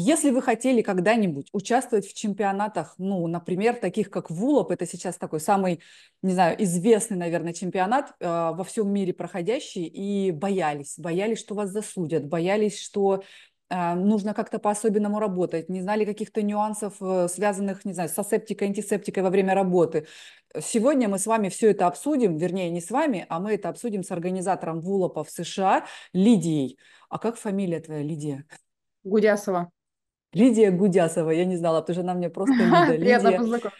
Если вы хотели когда-нибудь участвовать в чемпионатах, ну, например, таких как ВУЛОП, это сейчас такой самый, не знаю, известный, наверное, чемпионат э, во всем мире проходящий, и боялись, боялись, что вас засудят, боялись, что э, нужно как-то по-особенному работать, не знали каких-то нюансов, э, связанных, не знаю, с асептикой, антисептикой во время работы. Сегодня мы с вами все это обсудим, вернее, не с вами, а мы это обсудим с организатором ВУЛОПа в США Лидией. А как фамилия твоя, Лидия? Гудясова. Лидия Гудясова, я не знала, потому что она мне просто Лида. Лидия.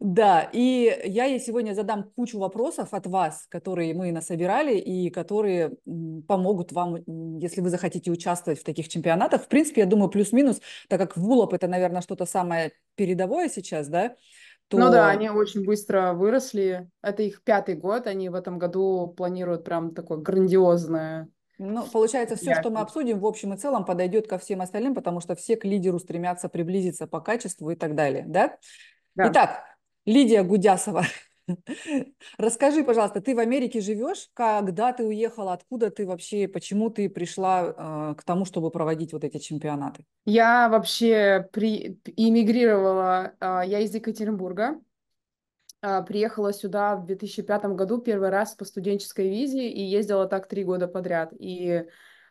Да, и я ей сегодня задам кучу вопросов от вас, которые мы насобирали и которые помогут вам, если вы захотите участвовать в таких чемпионатах. В принципе, я думаю, плюс-минус, так как вулоп это, наверное, что-то самое передовое сейчас, да? Ну то... Ну да, они очень быстро выросли. Это их пятый год, они в этом году планируют прям такое грандиозное ну, получается, все, Я... что мы обсудим, в общем и целом подойдет ко всем остальным, потому что все к лидеру стремятся приблизиться по качеству и так далее, да? да. Итак, Лидия Гудясова, расскажи, пожалуйста, ты в Америке живешь? Когда ты уехала? Откуда ты вообще? Почему ты пришла э, к тому, чтобы проводить вот эти чемпионаты? Я вообще при... эмигрировала. Э, я из Екатеринбурга. А, приехала сюда в 2005 году первый раз по студенческой визе и ездила так три года подряд. И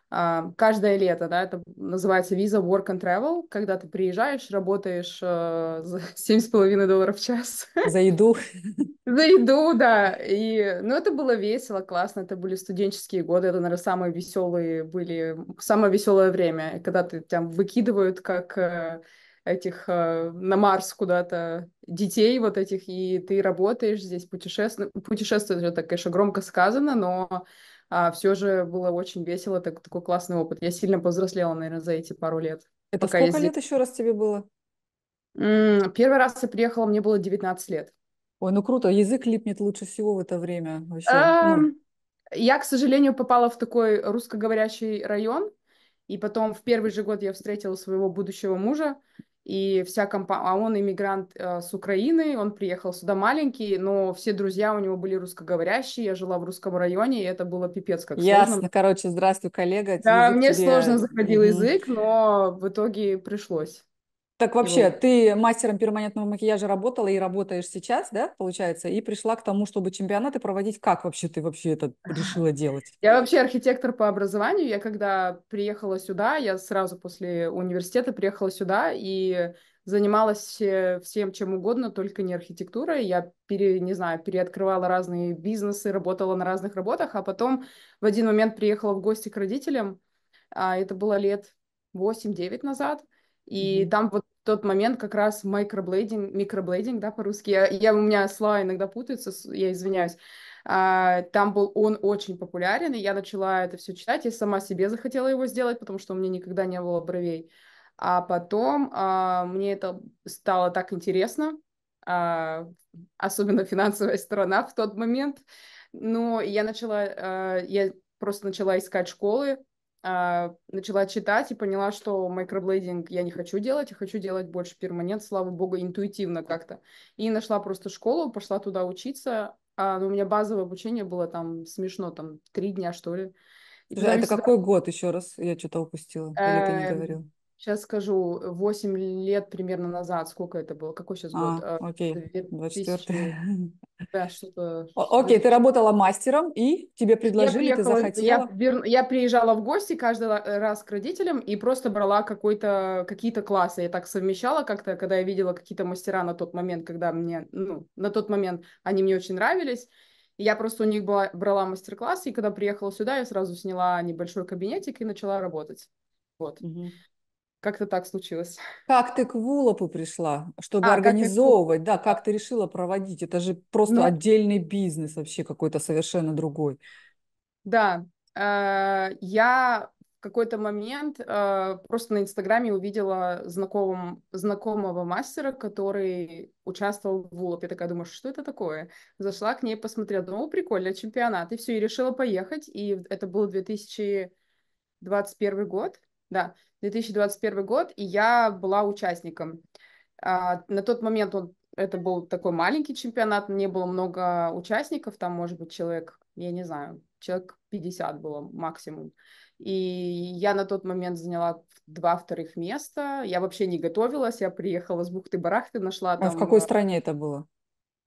а, каждое лето, да, это называется виза work and travel, когда ты приезжаешь, работаешь а, за 7,5 долларов в час. За еду. За еду, да. И, ну, это было весело, классно, это были студенческие годы, это, наверное, самые веселые были, самое веселое время, когда ты там выкидывают как э, этих э, на Марс куда-то детей вот этих, и ты работаешь здесь, путешествуешь. Путешествуешь, это, конечно, громко сказано, но а, все же было очень весело, так, такой классный опыт. Я сильно повзрослела, наверное, за эти пару лет. Это а пока сколько лет еще раз тебе было? М-м, первый раз я приехала, мне было 19 лет. Ой, ну круто, язык липнет лучше всего в это время вообще. Ну. Я, к сожалению, попала в такой русскоговорящий район, и потом в первый же год я встретила своего будущего мужа, и вся компания, а он иммигрант э, с Украины, он приехал сюда маленький, но все друзья у него были русскоговорящие, я жила в русском районе, и это было пипец как Ясно, сложно. короче, здравствуй, коллега. Да, мне тебе... сложно заходил угу. язык, но в итоге пришлось. Так вообще, его... ты мастером перманентного макияжа работала и работаешь сейчас, да, получается, и пришла к тому, чтобы чемпионаты проводить. Как вообще ты вообще это решила делать? Я вообще архитектор по образованию. Я когда приехала сюда, я сразу после университета приехала сюда и занималась э, всем чем угодно, только не архитектурой. Я, пере, не знаю, переоткрывала разные бизнесы, работала на разных работах, а потом в один момент приехала в гости к родителям. А, это было лет 8-9 назад. И mm-hmm. там вот тот момент как раз микроблейдинг, микроблейдинг, да, по-русски, я, я, у меня слова иногда путаются, я извиняюсь, а, там был он очень популярен, и я начала это все читать, я сама себе захотела его сделать, потому что у меня никогда не было бровей, а потом а, мне это стало так интересно, а, особенно финансовая сторона в тот момент, но я начала, а, я просто начала искать школы, а, начала читать и поняла, что микроблейдинг я не хочу делать, я хочу делать больше перманент, слава богу, интуитивно как-то. И нашла просто школу, пошла туда учиться. А, ну, у меня базовое обучение было там смешно, там три дня, что ли. И э, это всегда... какой год еще раз? Я что-то упустила, или ты не э, говорил? Сейчас скажу, 8 лет примерно назад, сколько это было, какой сейчас а, год? А, окей, 2004. Да, Окей, ты работала мастером, и тебе предложили, я ты захотела? Я, приезжала в гости каждый э, раз к родителям и просто брала какой-то, какие-то классы. Я так совмещала как-то, когда я видела какие-то мастера на тот момент, когда мне, ну, на тот момент они мне очень нравились. Я просто у них была, брала мастер-классы, и когда приехала сюда, я сразу сняла небольшой кабинетик и начала работать. Вот. Угу как-то так случилось. Как ты к Вулопу пришла, чтобы а, организовывать, как да, как ты решила проводить? Это же просто ну, отдельный бизнес вообще какой-то совершенно другой. Да, э, я в какой-то момент э, просто на Инстаграме увидела знакомым, знакомого мастера, который участвовал в Вулоп. Я такая думаю, что это такое? Зашла к ней, посмотрела, думаю, «Ну, прикольно, чемпионат, и все, и решила поехать. И это был 2021 год, да. 2021 год, и я была участником. А, на тот момент он, это был такой маленький чемпионат, не было много участников, там, может быть, человек, я не знаю, человек 50 было максимум. И я на тот момент заняла два вторых места. Я вообще не готовилась, я приехала с Бухты-Барахты, нашла там... А в какой э, стране это было?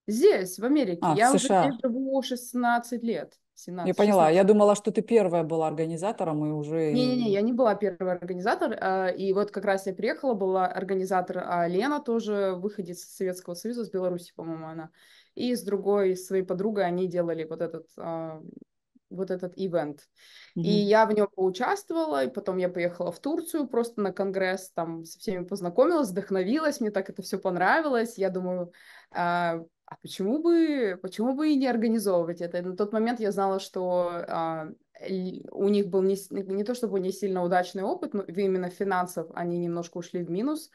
Здесь, в Америке. А, я в уже живу 16 лет. 17. Я поняла. 16. Я думала, что ты первая была организатором и уже... Не-не-не, я не была первый организатор. А, и вот как раз я приехала, была организатор а Лена тоже, выходит из Советского Союза, с Беларуси, по-моему, она. И с другой, своей подругой они делали вот этот а, вот этот ивент. Mm-hmm. И я в нем поучаствовала, и потом я поехала в Турцию просто на конгресс, там со всеми познакомилась, вдохновилась, мне так это все понравилось. Я думаю, а, а почему бы, почему бы и не организовывать это? На тот момент я знала, что а, у них был не, не то чтобы не сильно удачный опыт, но именно финансов они немножко ушли в минус.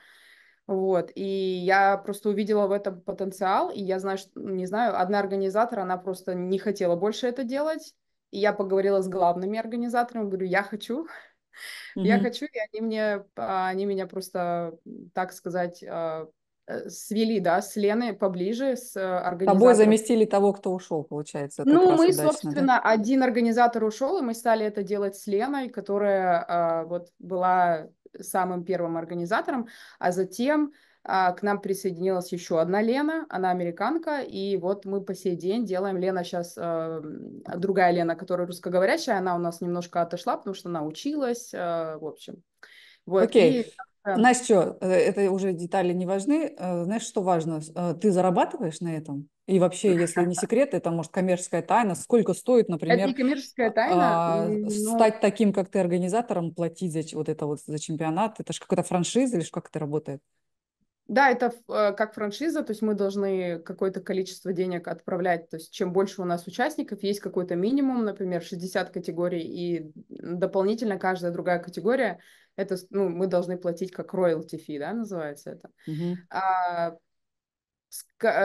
Вот, и я просто увидела в этом потенциал, и я знаю, что, не знаю, одна организатор, она просто не хотела больше это делать, и я поговорила с главными организаторами, говорю, я хочу, Mm-hmm. Я хочу, и они мне, а, они меня просто, так сказать, а, Э, свели, да, с Леной поближе, с э, организатором. Тобой заместили того, кто ушел, получается. Ну, мы, удачно, собственно, да? один организатор ушел, и мы стали это делать с Леной, которая э, вот была самым первым организатором, а затем э, к нам присоединилась еще одна Лена, она американка, и вот мы по сей день делаем, Лена сейчас, э, а, другая Лена, которая русскоговорящая, она у нас немножко отошла, потому что она училась, э, в общем. Вот, Окей. И да. Знаешь, что, э, это уже детали не важны. Э, знаешь, что важно? Э, ты зарабатываешь на этом? И вообще, если не секрет, это может коммерческая тайна. Сколько стоит, например, это не коммерческая тайна, а, но... Ну стать таким, как ты организатором, платить за вот это вот за чемпионат? Это же какая-то франшиза или как это работает? Да, это как франшиза, то есть мы должны какое-то количество денег отправлять, то есть чем больше у нас участников, есть какой-то минимум, например, 60 категорий и дополнительно каждая другая категория – это ну, мы должны платить как royalty fee, да, называется это. Mm-hmm. А,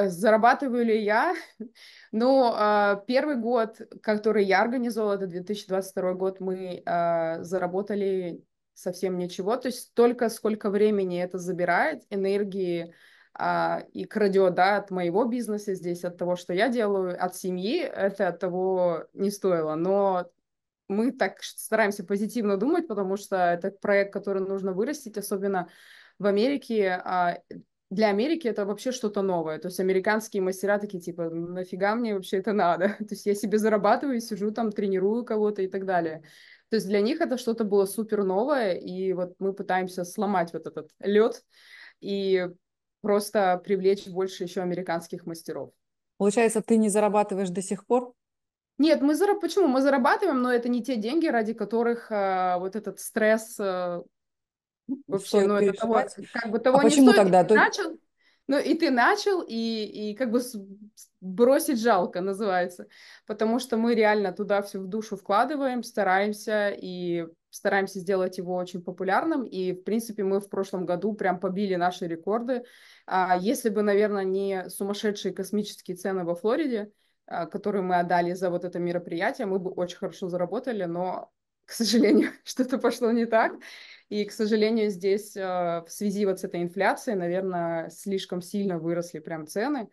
зарабатываю ли я? ну, а, первый год, который я организовала, это 2022 год, мы а, заработали совсем ничего, то есть столько, сколько времени это забирает, энергии а, и крадет, да, от моего бизнеса здесь, от того, что я делаю, от семьи, это от того не стоило, но мы так стараемся позитивно думать, потому что это проект, который нужно вырастить, особенно в Америке. А для Америки это вообще что-то новое. То есть американские мастера такие типа, «Ну, нафига мне вообще это надо? То есть я себе зарабатываю, сижу там, тренирую кого-то и так далее. То есть для них это что-то было супер новое, и вот мы пытаемся сломать вот этот лед и просто привлечь больше еще американских мастеров. Получается, ты не зарабатываешь до сих пор? Нет, мы зараб... почему? Мы зарабатываем, но это не те деньги, ради которых э, вот этот стресс э, вообще, стоит ну, это того, как бы а того а не почему стоит. Тогда? Ты начал, ну, и ты начал, и, и как бы бросить жалко называется, потому что мы реально туда всю в душу вкладываем, стараемся, и стараемся сделать его очень популярным, и, в принципе, мы в прошлом году прям побили наши рекорды. А если бы, наверное, не сумасшедшие космические цены во Флориде, а, которую мы отдали за вот это мероприятие, мы бы очень хорошо заработали, но, к сожалению, что-то пошло не так. И, к сожалению, здесь а, в связи вот с этой инфляцией, наверное, слишком сильно выросли прям цены,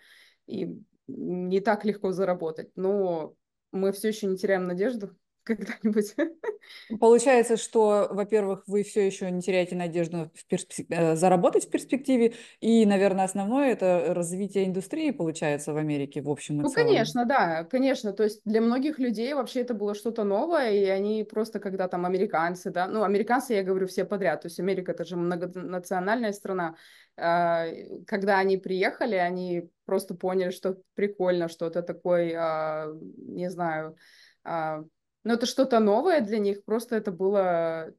и не так легко заработать. Но мы все еще не теряем надежду, когда-нибудь. Ну, получается, что, во-первых, вы все еще не теряете надежду в перспек... Э, заработать в перспективе, и, наверное, основное это развитие индустрии, получается, в Америке в общем и ну, целом. Ну, конечно, да, конечно. То есть для многих людей вообще это было что-то новое, и они просто, когда там американцы, да, ну, американцы, я говорю, все подряд, то есть Америка это же многонациональная страна, а, когда они приехали, они просто поняли, что прикольно, что это такой, а, не знаю, а, но это что-то новое для них, просто это было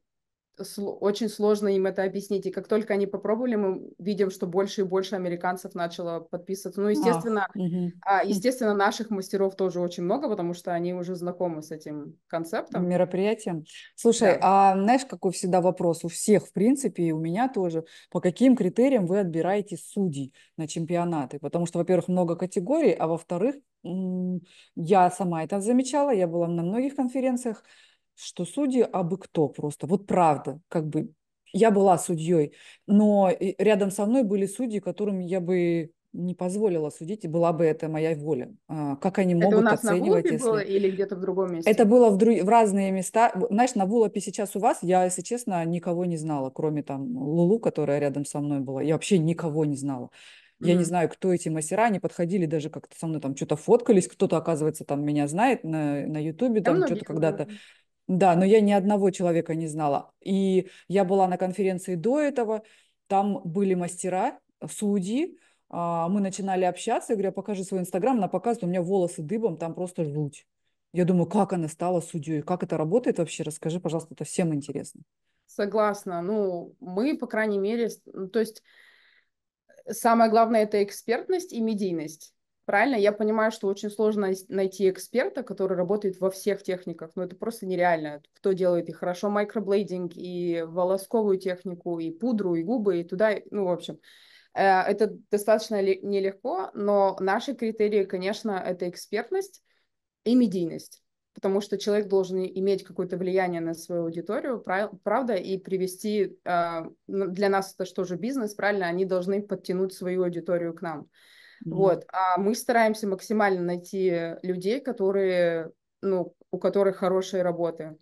э, очень сложно им это объяснить. И как только они попробовали, мы видим, что больше и больше американцев начало подписываться. Ну, естественно, а, угу. естественно, наших мастеров тоже очень много, потому что они уже знакомы с этим концептом. Мероприятием. Слушай, да. а знаешь, какой всегда вопрос у всех, в принципе, и у меня тоже, по каким критериям вы отбираете судей на чемпионаты? Потому что, во-первых, много категорий, а во-вторых, я сама это замечала, я была на многих конференциях, что судьи абы кто просто, вот правда, как бы я была судьей, но э, рядом со мной были судьи, которым я бы не позволила судить, и была бы это моя воля. А, как они могут это у нас оценивать, на если... было или где-то в другом месте? Это было в, дру... в разные места. Знаешь, на Вулопе сейчас у вас, я, если честно, никого не знала, кроме там Лулу, которая рядом со мной была. Я вообще никого не знала. Я mm-hmm. не знаю, кто эти мастера, они подходили даже как-то со мной там что-то фоткались, кто-то, оказывается, там меня знает на, на Ютубе, там, там что-то когда-то. Да, но я ни одного человека не знала. И я была на конференции до этого, там были мастера, э, судьи, а, мы начинали общаться, я говорю, покажи свой инстаграм, она показывает, у меня волосы дыбом, там просто жуть. Я думаю, как она стала судьей, как это работает вообще, расскажи, пожалуйста, это всем интересно. Согласна, ну, мы, по крайней мере, ну, то есть самое главное это экспертность и медийность. Правильно? Я понимаю, что очень сложно найти эксперта, который работает во всех техниках, но это просто нереально. Кто делает и хорошо микроблейдинг, и волосковую технику, и пудру, и губы, и туда, ну, в общем. Э, это достаточно нелегко, но наши критерии, конечно, это экспертность и медийность потому что человек должен иметь какое-то влияние на свою аудиторию, правда, и привести, а, ну, для нас это что же бизнес, правильно, они должны подтянуть свою аудиторию к нам. Mm-hmm. Вот, а мы стараемся максимально найти людей, которые, ну, у которых хорошие работы.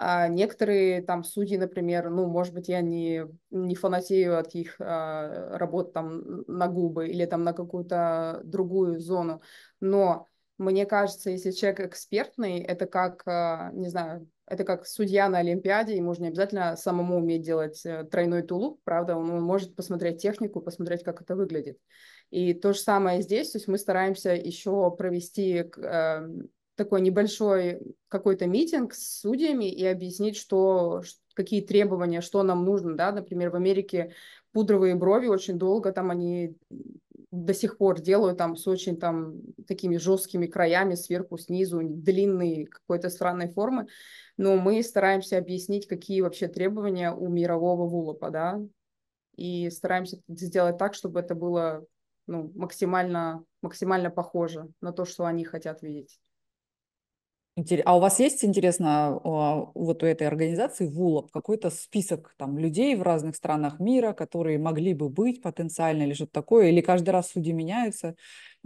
А некоторые там судьи, например, ну, может быть, я не, не фанатею от их а, работ там на губы или там на какую-то другую зону, но мне кажется, если человек экспертный, это как, а, не знаю, это как судья на Олимпиаде, ему же не обязательно самому уметь делать э, тройной тулуп, правда, он, может посмотреть технику, посмотреть, как это выглядит. И то же самое здесь, то есть мы стараемся еще провести эм, такой небольшой какой-то митинг с судьями и объяснить, что, какие требования, что нам нужно, да, например, в Америке пудровые брови очень долго там они до сих пор делаю там с очень там такими жесткими краями сверху, снизу, длинные какой-то странной формы, но мы стараемся объяснить, какие вообще требования у мирового вулопа, да, и стараемся сделать так, чтобы это было ну, максимально, максимально похоже на то, что они хотят видеть. А у вас есть, интересно, а, вот у этой организации ВУЛОП какой-то список там людей в разных странах мира, которые могли бы быть потенциально или что-то такое? Или каждый раз судьи меняются,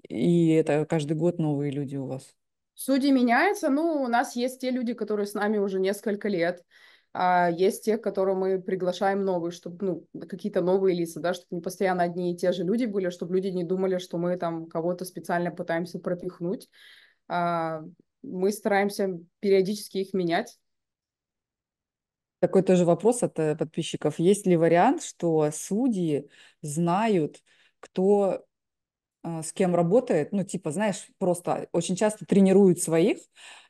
и это каждый год новые люди у вас? Судьи меняются, ну, у нас есть те люди, которые с нами уже несколько лет, а есть те, которые мы приглашаем новые, чтобы, ну, какие-то новые лица, да, чтобы не постоянно одни и те же люди были, чтобы люди не думали, что мы там кого-то специально пытаемся пропихнуть а, мы стараемся периодически их менять. Такой тоже вопрос от э, подписчиков. Есть ли вариант, что судьи знают, кто э, с кем работает, ну, типа, знаешь, просто очень часто тренируют своих,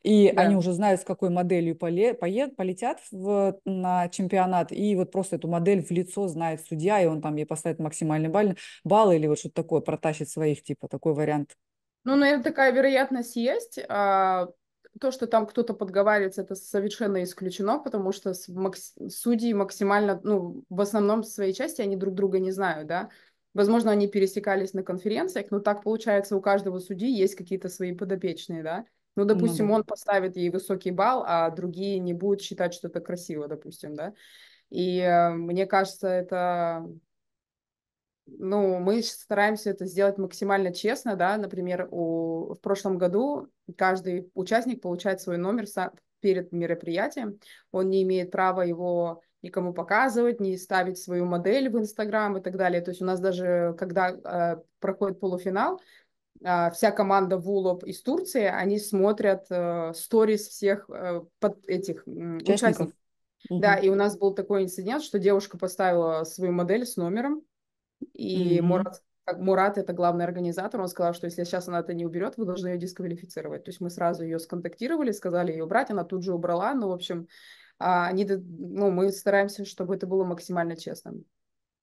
и да. они уже знают, с какой моделью поле, полетят в, на чемпионат, и вот просто эту модель в лицо знает судья, и он там ей поставит максимальный балл, балл или вот что-то такое, протащит своих, типа, такой вариант ну, наверное, такая вероятность есть. А, то, что там кто-то подговаривается, это совершенно исключено, потому что макс... судьи максимально, ну, в основном в своей части они друг друга не знают, да. Возможно, они пересекались на конференциях, но так получается, у каждого судьи есть какие-то свои подопечные, да. Ну, ну допустим, mm-hmm. он поставит ей высокий балл, а другие не будут считать, что это красиво, допустим, да. И э, мне кажется, это ну, мы стараемся это сделать максимально честно, да, например, у, в прошлом году каждый участник получает свой номер сам, перед мероприятием, он не имеет права его никому показывать, не ставить свою модель в Инстаграм и так далее. То есть у нас даже, когда э, проходит полуфинал, э, вся команда Вулоп из Турции, они смотрят э, сторис э, всех э, под этих э, участников. Угу. Да, и у нас был такой инцидент, что девушка поставила свою модель с номером, и mm-hmm. Мурат, Мурат это главный организатор, он сказал, что если сейчас она это не уберет, вы должны ее дисквалифицировать. То есть мы сразу ее сконтактировали, сказали ее брать, она тут же убрала. Ну, в общем, а, они, ну, мы стараемся, чтобы это было максимально честным.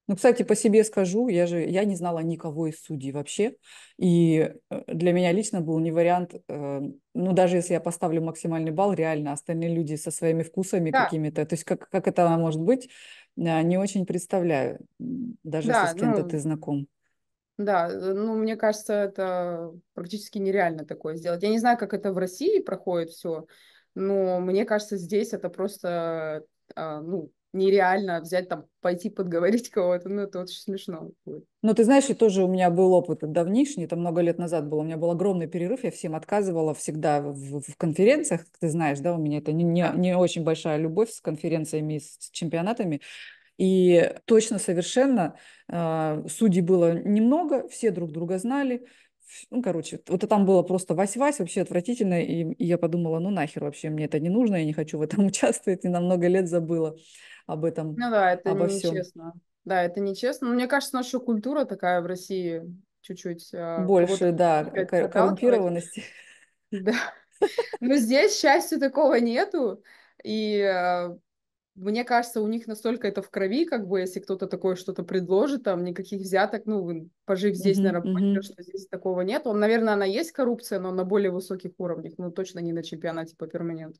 Ну, кстати, по себе скажу, я же я не знала никого из судей вообще, и э, для меня лично был не вариант, э, ну даже если я поставлю максимальный балл, реально остальные люди со своими вкусами да. какими-то, то есть как как это может быть? да, э, не очень представляю, даже да, если с кем-то ну, ты знаком. Да, э, ну, мне кажется, это практически нереально такое сделать. Я не знаю, как это в России проходит все, но мне кажется, здесь это просто, а, ну, нереально взять там, пойти подговорить кого-то, ну это очень смешно будет. Ну ты знаешь, и тоже у меня был опыт давнишний, это много лет назад было, у меня был огромный перерыв, я всем отказывала всегда в, в конференциях, ты знаешь, да, у меня это не, не, не очень большая любовь с конференциями, с чемпионатами, и точно совершенно э, судей было немного, все друг друга знали, ну, короче, вот там было просто вась-вась, вообще отвратительно, и, и я подумала, ну, нахер вообще, мне это не нужно, я не хочу в этом участвовать, и на много лет забыла об этом. Ну да, это обо нечестно. Всем. Да, это нечестно. Но мне кажется, наша культура такая в России чуть-чуть... А, Больше, да, кор- коррумпированности. Да. Но здесь, к счастью, такого нету. И а, мне кажется, у них настолько это в крови, как бы, если кто-то такое что-то предложит, там, никаких взяток, ну, пожив здесь, mm-hmm, наверное, mm-hmm. что здесь такого нет. Он, наверное, она есть коррупция, но на более высоких уровнях, ну, точно не на чемпионате по перманенту.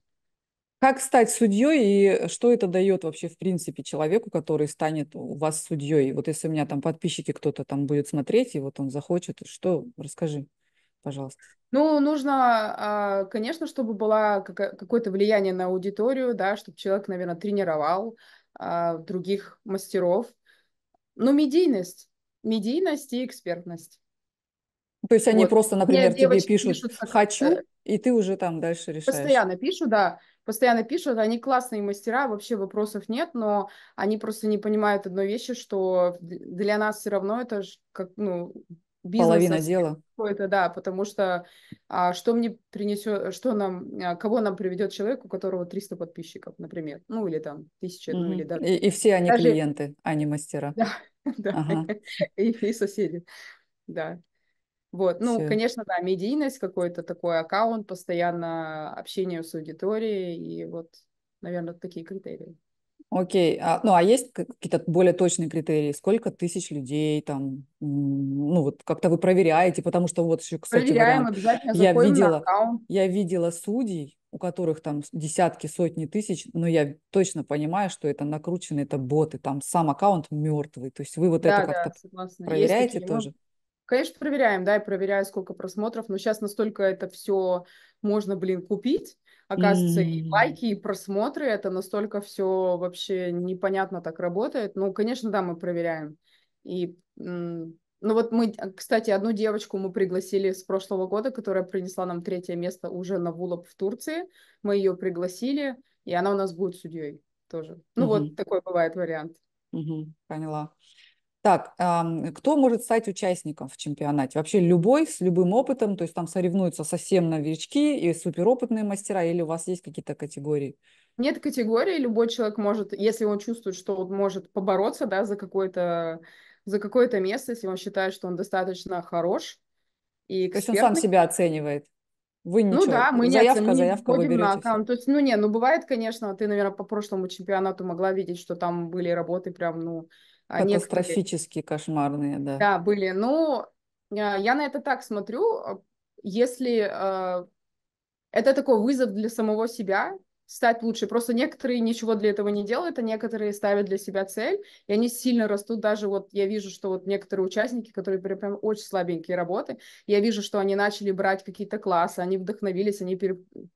Как стать судьей и что это дает вообще, в принципе, человеку, который станет у вас судьей? Вот если у меня там подписчики кто-то там будет смотреть, и вот он захочет, что? Расскажи, пожалуйста. Ну, нужно, а, конечно, чтобы было какое-то влияние на аудиторию, да, чтобы человек, наверное, тренировал а, других мастеров. Ну, медийность. Медийность и экспертность. То есть они вот. просто, например, Мне тебе пишут, пишут «хочу», э, и ты уже там дальше решаешь. Постоянно пишут да. Постоянно пишут, они классные мастера, вообще вопросов нет, но они просто не понимают одной вещи, что для нас все равно это как, ну, бизнес. Половина дела. Какое-то, да, потому что а, что мне принесет, что нам, а, кого нам приведет человек, у которого 300 подписчиков, например, ну или там тысяча, mm-hmm. ну или даже. И, и все они Даже... клиенты, а не мастера. Да, да, и, и соседи, да. Вот, ну, Все. конечно, да, медийность, какой-то такой аккаунт, постоянно общение с аудиторией, и вот, наверное, такие критерии. Окей, а, ну а есть какие-то более точные критерии? Сколько тысяч людей там, ну вот как-то вы проверяете, потому что вот еще, кстати, Проверяем, вариант. обязательно я видела, аккаунт. я видела судей, у которых там десятки, сотни тысяч, но я точно понимаю, что это накрученные, это боты, там сам аккаунт мертвый, то есть вы вот да, это как-то согласна. проверяете ну, тоже? Ну, Конечно, проверяем, да, и проверяю, сколько просмотров, но сейчас настолько это все можно, блин, купить. Оказывается, mm. и лайки, и просмотры, это настолько все вообще непонятно так работает. Ну, конечно, да, мы проверяем. И, ну вот мы, а, кстати, одну девочку мы пригласили с прошлого года, которая принесла нам третье место уже на Вулоп в Турции. Мы ее пригласили, и она у нас будет судьей тоже. Ну mm-hmm. вот такой бывает вариант. Mm-hmm. Поняла. Так, кто может стать участником в чемпионате? Вообще любой, с любым опытом, то есть там соревнуются совсем новички и суперопытные мастера, или у вас есть какие-то категории? Нет категории, любой человек может, если он чувствует, что он может побороться, да, за какое-то за какое-то место, если он считает, что он достаточно хорош и экспертный. То есть он сам себя оценивает? Вы ну ничего, ну да, мы заявка, не, заявка, мы не заявка на аккаунт. То есть, ну не, ну бывает, конечно, ты, наверное, по прошлому чемпионату могла видеть, что там были работы прям, ну, а Катастрофически кошмарные, да. Да, были. Ну, а, я на это так смотрю, если а, это такой вызов для самого себя, стать лучше. Просто некоторые ничего для этого не делают, а некоторые ставят для себя цель, и они сильно растут. Даже вот я вижу, что вот некоторые участники, которые прям, прям очень слабенькие работы, я вижу, что они начали брать какие-то классы, они вдохновились, они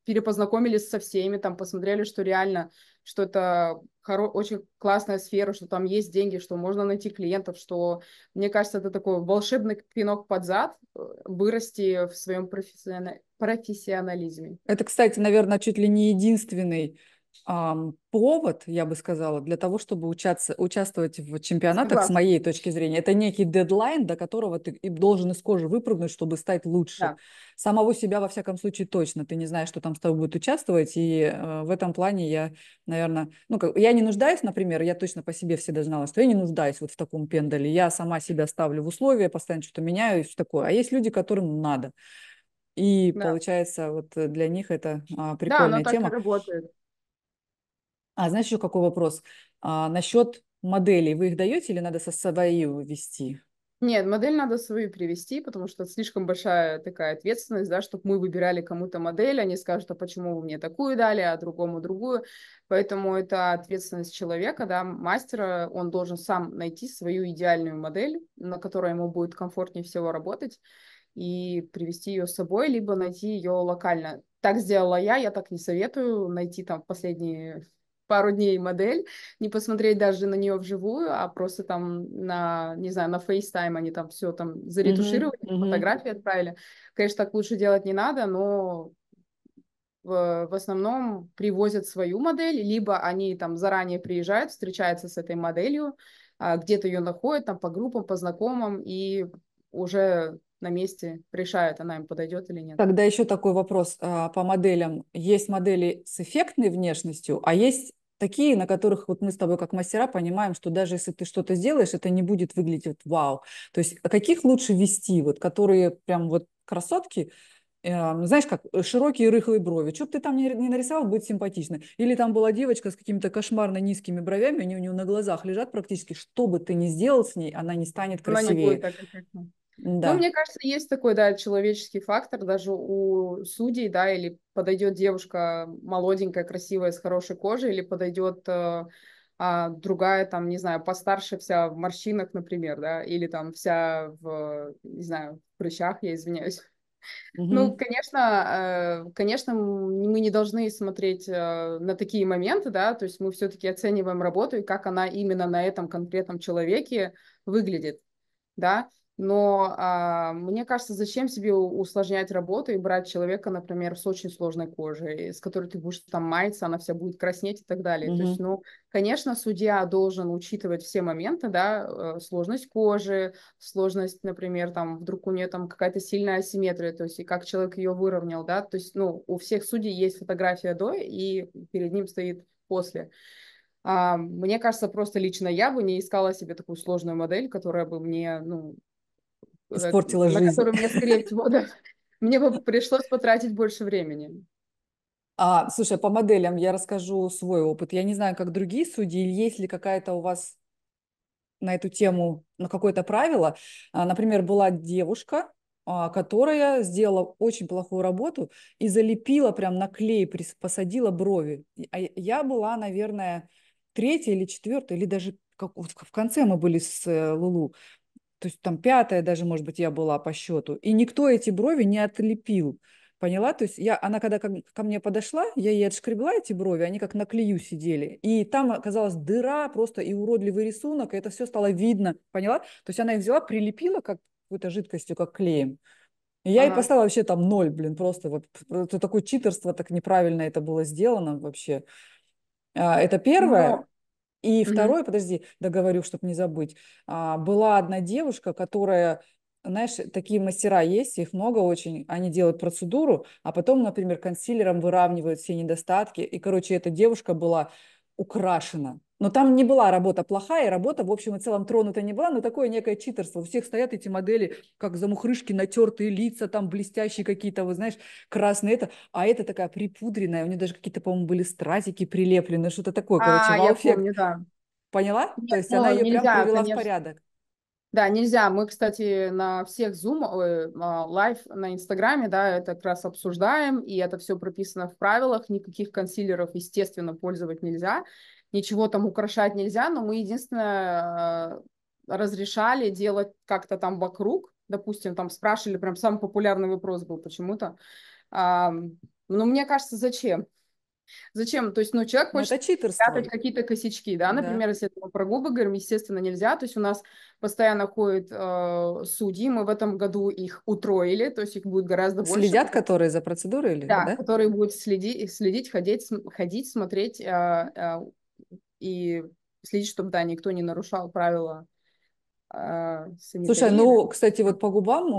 перепознакомились со всеми, там посмотрели, что реально что-то хоро- очень классная сфера, что там есть деньги, что можно найти клиентов, что, мне кажется, это такой волшебный пинок под зад э, вырасти в своем профессионализме профессионализме. Это, кстати, наверное, чуть ли не единственный повод, я бы сказала, для того, чтобы учаться, участвовать в чемпионатах, Согласна. с моей точки зрения, это некий дедлайн, до которого ты должен из кожи выпрыгнуть, чтобы стать лучше. Да. Самого себя, во всяком случае, точно. Ты не знаешь, что там с тобой будет участвовать, и э, в этом плане я, наверное, ну, как, я не нуждаюсь, например, я точно по себе всегда знала, что я не нуждаюсь вот в таком пендале. Я сама себя ставлю в условия, постоянно что-то меняю и все такое. А есть люди, которым надо. И да. получается, вот э, для них это а, прикольная да, тема. Так и работает. А знаешь еще какой вопрос? А, насчет моделей. Вы их даете или надо со свою вести? Нет, модель надо свою привести, потому что слишком большая такая ответственность, да, чтобы мы выбирали кому-то модель, они скажут, а почему вы мне такую дали, а другому другую. Поэтому это ответственность человека, да, мастера, он должен сам найти свою идеальную модель, на которой ему будет комфортнее всего работать, и привести ее с собой, либо найти ее локально. Так сделала я, я так не советую найти там последние пару дней модель, не посмотреть даже на нее вживую, а просто там на, не знаю, на FaceTime они там все там заретушировали, mm-hmm. Mm-hmm. фотографии отправили. Конечно, так лучше делать не надо, но в, в основном привозят свою модель, либо они там заранее приезжают, встречаются с этой моделью, а, где-то ее находят, там по группам, по знакомым, и уже на месте решают, она им подойдет или нет. Тогда еще такой вопрос а, по моделям. Есть модели с эффектной внешностью, а есть такие, на которых вот мы с тобой как мастера понимаем, что даже если ты что-то сделаешь, это не будет выглядеть вау. То есть каких лучше вести, вот которые прям вот красотки, э, ну, знаешь, как э, широкие рыхлые брови. Что бы ты там не, не нарисовал, будет симпатично. Или там была девочка с какими-то кошмарно низкими бровями, они у нее на глазах лежат практически. Что бы ты ни сделал с ней, она не станет ну, красивее. Она не будет так да. Ну, мне кажется, есть такой, да, человеческий фактор даже у судей, да, или подойдет девушка молоденькая, красивая, с хорошей кожей, или подойдет э, а, другая, там, не знаю, постарше вся в морщинах, например, да, или там вся в, не знаю, в прыщах, я извиняюсь. Угу. Ну, конечно, э, конечно, мы не должны смотреть э, на такие моменты, да, то есть мы все-таки оцениваем работу и как она именно на этом конкретном человеке выглядит, да, но а, мне кажется, зачем себе усложнять работу и брать человека, например, с очень сложной кожей, с которой ты будешь там маяться, она вся будет краснеть и так далее. Mm-hmm. То есть, ну, конечно, судья должен учитывать все моменты, да, э, сложность кожи, сложность, например, там вдруг у нее там какая-то сильная асимметрия, то есть и как человек ее выровнял, да, то есть, ну, у всех судей есть фотография до и перед ним стоит после. А, мне кажется, просто лично я бы не искала себе такую сложную модель, которая бы мне, ну, сказать, Испортила на жизнь. которую мне, скорее всего, да, мне бы пришлось потратить больше времени. А, слушай, по моделям я расскажу свой опыт. Я не знаю, как другие судьи, есть ли какая-то у вас на эту тему, на ну, какое-то правило. А, например, была девушка, а, которая сделала очень плохую работу и залепила прям на клей, посадила брови. А Я была, наверное, третья или четвертая, или даже как, в конце мы были с э, Лулу. То есть там пятая даже, может быть, я была по счету. И никто эти брови не отлепил. Поняла? То есть я, она когда ко, ко мне подошла, я ей отшкребла эти брови, они как на клею сидели. И там оказалась дыра просто и уродливый рисунок, и это все стало видно. Поняла? То есть она их взяла, прилепила как какой-то жидкостью, как клеем. И я ага. ей поставила вообще там ноль, блин, просто вот это такое читерство, так неправильно это было сделано вообще. А, это первое. Но ну, и угу. второе, подожди, договорю, чтобы не забыть. А, была одна девушка, которая знаешь, такие мастера есть, их много очень, они делают процедуру, а потом, например, консилером выравнивают все недостатки. И, короче, эта девушка была украшена. Но там не была работа плохая, работа, в общем и целом, тронута не была, но такое некое читерство. У всех стоят эти модели, как замухрышки, натертые лица, там блестящие какие-то, вот знаешь, красные это. А это такая припудренная, у нее даже какие-то, по-моему, были стразики прилеплены, что-то такое, а, короче, а, я помню, да. Поняла? Нет, То есть ну, она ее нельзя, прям привела конечно. в порядок. Да, нельзя. Мы, кстати, на всех Zoom, лайв на Инстаграме, да, это как раз обсуждаем, и это все прописано в правилах, никаких консилеров, естественно, пользовать нельзя ничего там украшать нельзя, но мы единственное э, разрешали делать как-то там вокруг, допустим, там спрашивали, прям самый популярный вопрос был почему-то. А, но ну, мне кажется, зачем? Зачем? То есть, ну, человек ну, хочет прятать какие-то косячки, да, например, да. если это про губы говорим, естественно, нельзя, то есть у нас постоянно ходят э, судьи, мы в этом году их утроили, то есть их будет гораздо больше. Следят которые за процедурой или? Да, да? которые будут следи- следить, ходить, ходить смотреть э, э, и следить, чтобы, да, никто не нарушал правила а, санитарии. Слушай, ну, кстати, вот по губам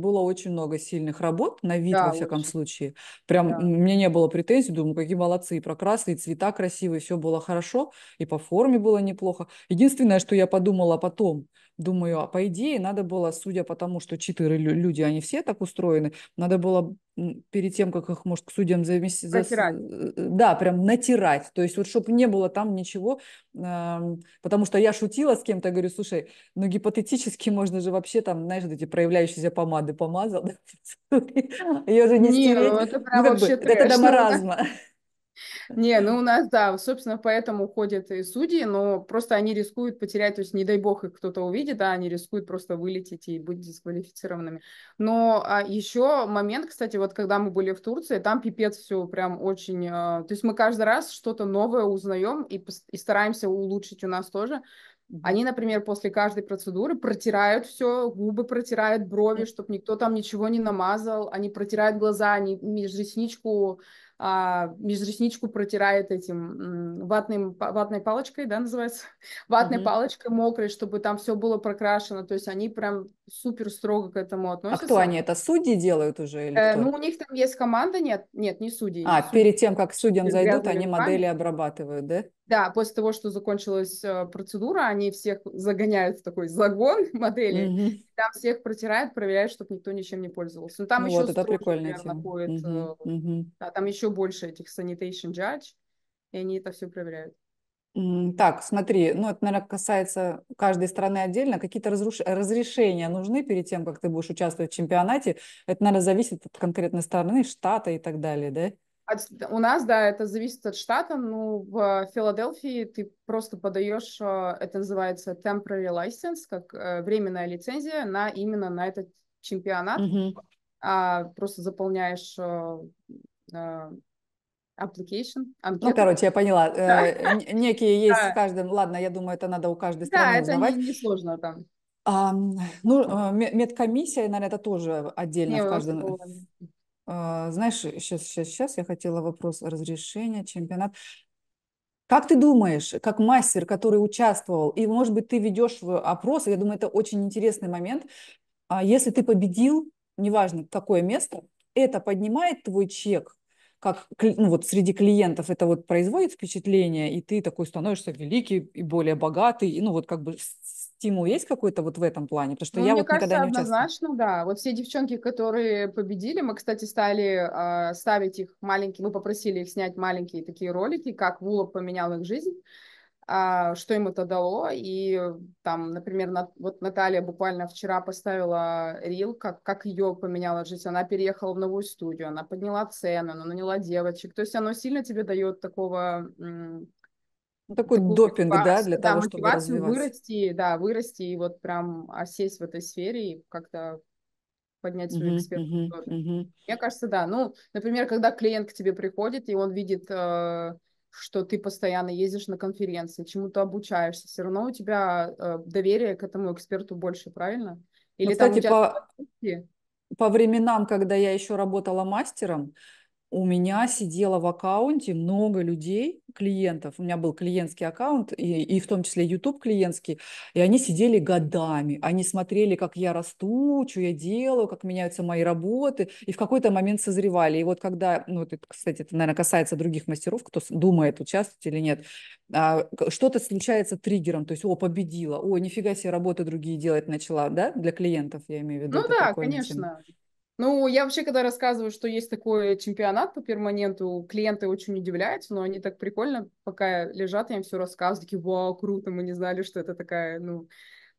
было очень много сильных работ, на вид, да, во всяком очень. случае. Прям да. мне не было претензий, думаю, какие молодцы, и прокрасные, и цвета красивые, все было хорошо, и по форме было неплохо. Единственное, что я подумала потом, Думаю, а по идее надо было, судя по тому, что четыре люди, они все так устроены, надо было перед тем, как их, может, к судьям замести... Натирать. Э, да, прям натирать. То есть вот чтобы не было там ничего, потому что я шутила с кем-то, говорю, слушай, ну гипотетически можно же вообще там, знаешь, эти проявляющиеся помады помазал, ее же не ну стереть. это прям ну вообще Это до ну маразма. Не, ну у нас, да, собственно, поэтому уходят и судьи, но просто они рискуют потерять, то есть не дай бог их кто-то увидит, да, они рискуют просто вылететь и быть дисквалифицированными. Но а, еще момент, кстати, вот когда мы были в Турции, там пипец все прям очень, а, то есть мы каждый раз что-то новое узнаем и, и стараемся улучшить у нас тоже. Они, например, после каждой процедуры протирают все, губы протирают, брови, чтобы никто там ничего не намазал. Они протирают глаза, они межресничку а, межресничку протирает этим ватным, ватной палочкой, да, называется? Ватной mm-hmm. палочкой мокрой, чтобы там все было прокрашено. То есть они прям супер строго к этому а относятся. А кто они? Это судьи делают уже? Или э, кто? ну, у них там есть команда, нет, нет, не судьи. А, не перед судьи. тем, как судьям зайдут, они руками. модели обрабатывают, да? Да, после того, что закончилась э, процедура, они всех загоняют в такой загон модели, mm-hmm. там всех протирают, проверяют, чтобы никто ничем не пользовался. Но ну, там вот, еще это прикольная тема. Находит, mm-hmm. Mm-hmm. Да, там еще больше этих sanitation judge, и они это все проверяют. Так, смотри, ну это, наверное, касается каждой страны отдельно. Какие-то разруш... разрешения нужны перед тем, как ты будешь участвовать в чемпионате? Это, наверное, зависит от конкретной страны, штата и так далее, да? От, у нас, да, это зависит от штата. Ну, в Филадельфии ты просто подаешь, а, это называется temporary license, как э, временная лицензия на именно на этот чемпионат. Mm-hmm. А, просто заполняешь а, а, application, анкету. Ну, короче, я поняла. Э, некие есть да. в каждом. Ладно, я думаю, это надо у каждой страны узнавать. Да, это несложно там. ну, э, медкомиссия, наверное, это тоже отдельно Не, в каждом. А, знаешь, сейчас, э, сейчас, сейчас я хотела вопрос разрешения, чемпионат. Как ты думаешь, как мастер, который участвовал, и, может быть, ты ведешь опрос, я думаю, это очень интересный момент, а, если ты победил, неважно, какое место, это поднимает твой чек, как ну, вот среди клиентов это вот производит впечатление, и ты такой становишься великий и более богатый, и, ну вот как бы Тиму есть какой-то вот в этом плане? Потому что ну, я мне вот кажется, никогда не однозначно, участвовала. да. Вот все девчонки, которые победили, мы, кстати, стали э, ставить их маленькие, мы попросили их снять маленькие такие ролики, как Вулок поменял их жизнь, э, что им это дало. И э, там, например, на, вот Наталья буквально вчера поставила рил, как, как ее поменяла жизнь. Она переехала в новую студию, она подняла цены, она наняла девочек. То есть оно сильно тебе дает такого... М- ну, такой допинг, да, для да, того, чтобы развиваться. вырасти, да, вырасти и вот прям осесть в этой сфере и как-то поднять свою mm-hmm, экспертную mm-hmm, mm-hmm. Мне кажется, да. Ну, например, когда клиент к тебе приходит, и он видит, э, что ты постоянно ездишь на конференции, чему-то обучаешься, все равно у тебя э, доверие к этому эксперту больше, правильно? Ну, Или ну, кстати, у тебя... по... по временам, когда я еще работала мастером, у меня сидело в аккаунте много людей, клиентов. У меня был клиентский аккаунт, и, и в том числе YouTube клиентский. И они сидели годами. Они смотрели, как я расту, что я делаю, как меняются мои работы. И в какой-то момент созревали. И вот когда, ну, это, кстати, это, наверное, касается других мастеров, кто думает, участвовать или нет, а, что-то случается триггером. То есть, о, победила, о, нифига себе, работы другие делать начала, да, для клиентов, я имею в виду. Ну да, конечно. Тема. Ну, я вообще, когда рассказываю, что есть такой чемпионат по перманенту, клиенты очень удивляются, но они так прикольно, пока лежат, я им все рассказываю, такие, вау, круто, мы не знали, что это такая, ну,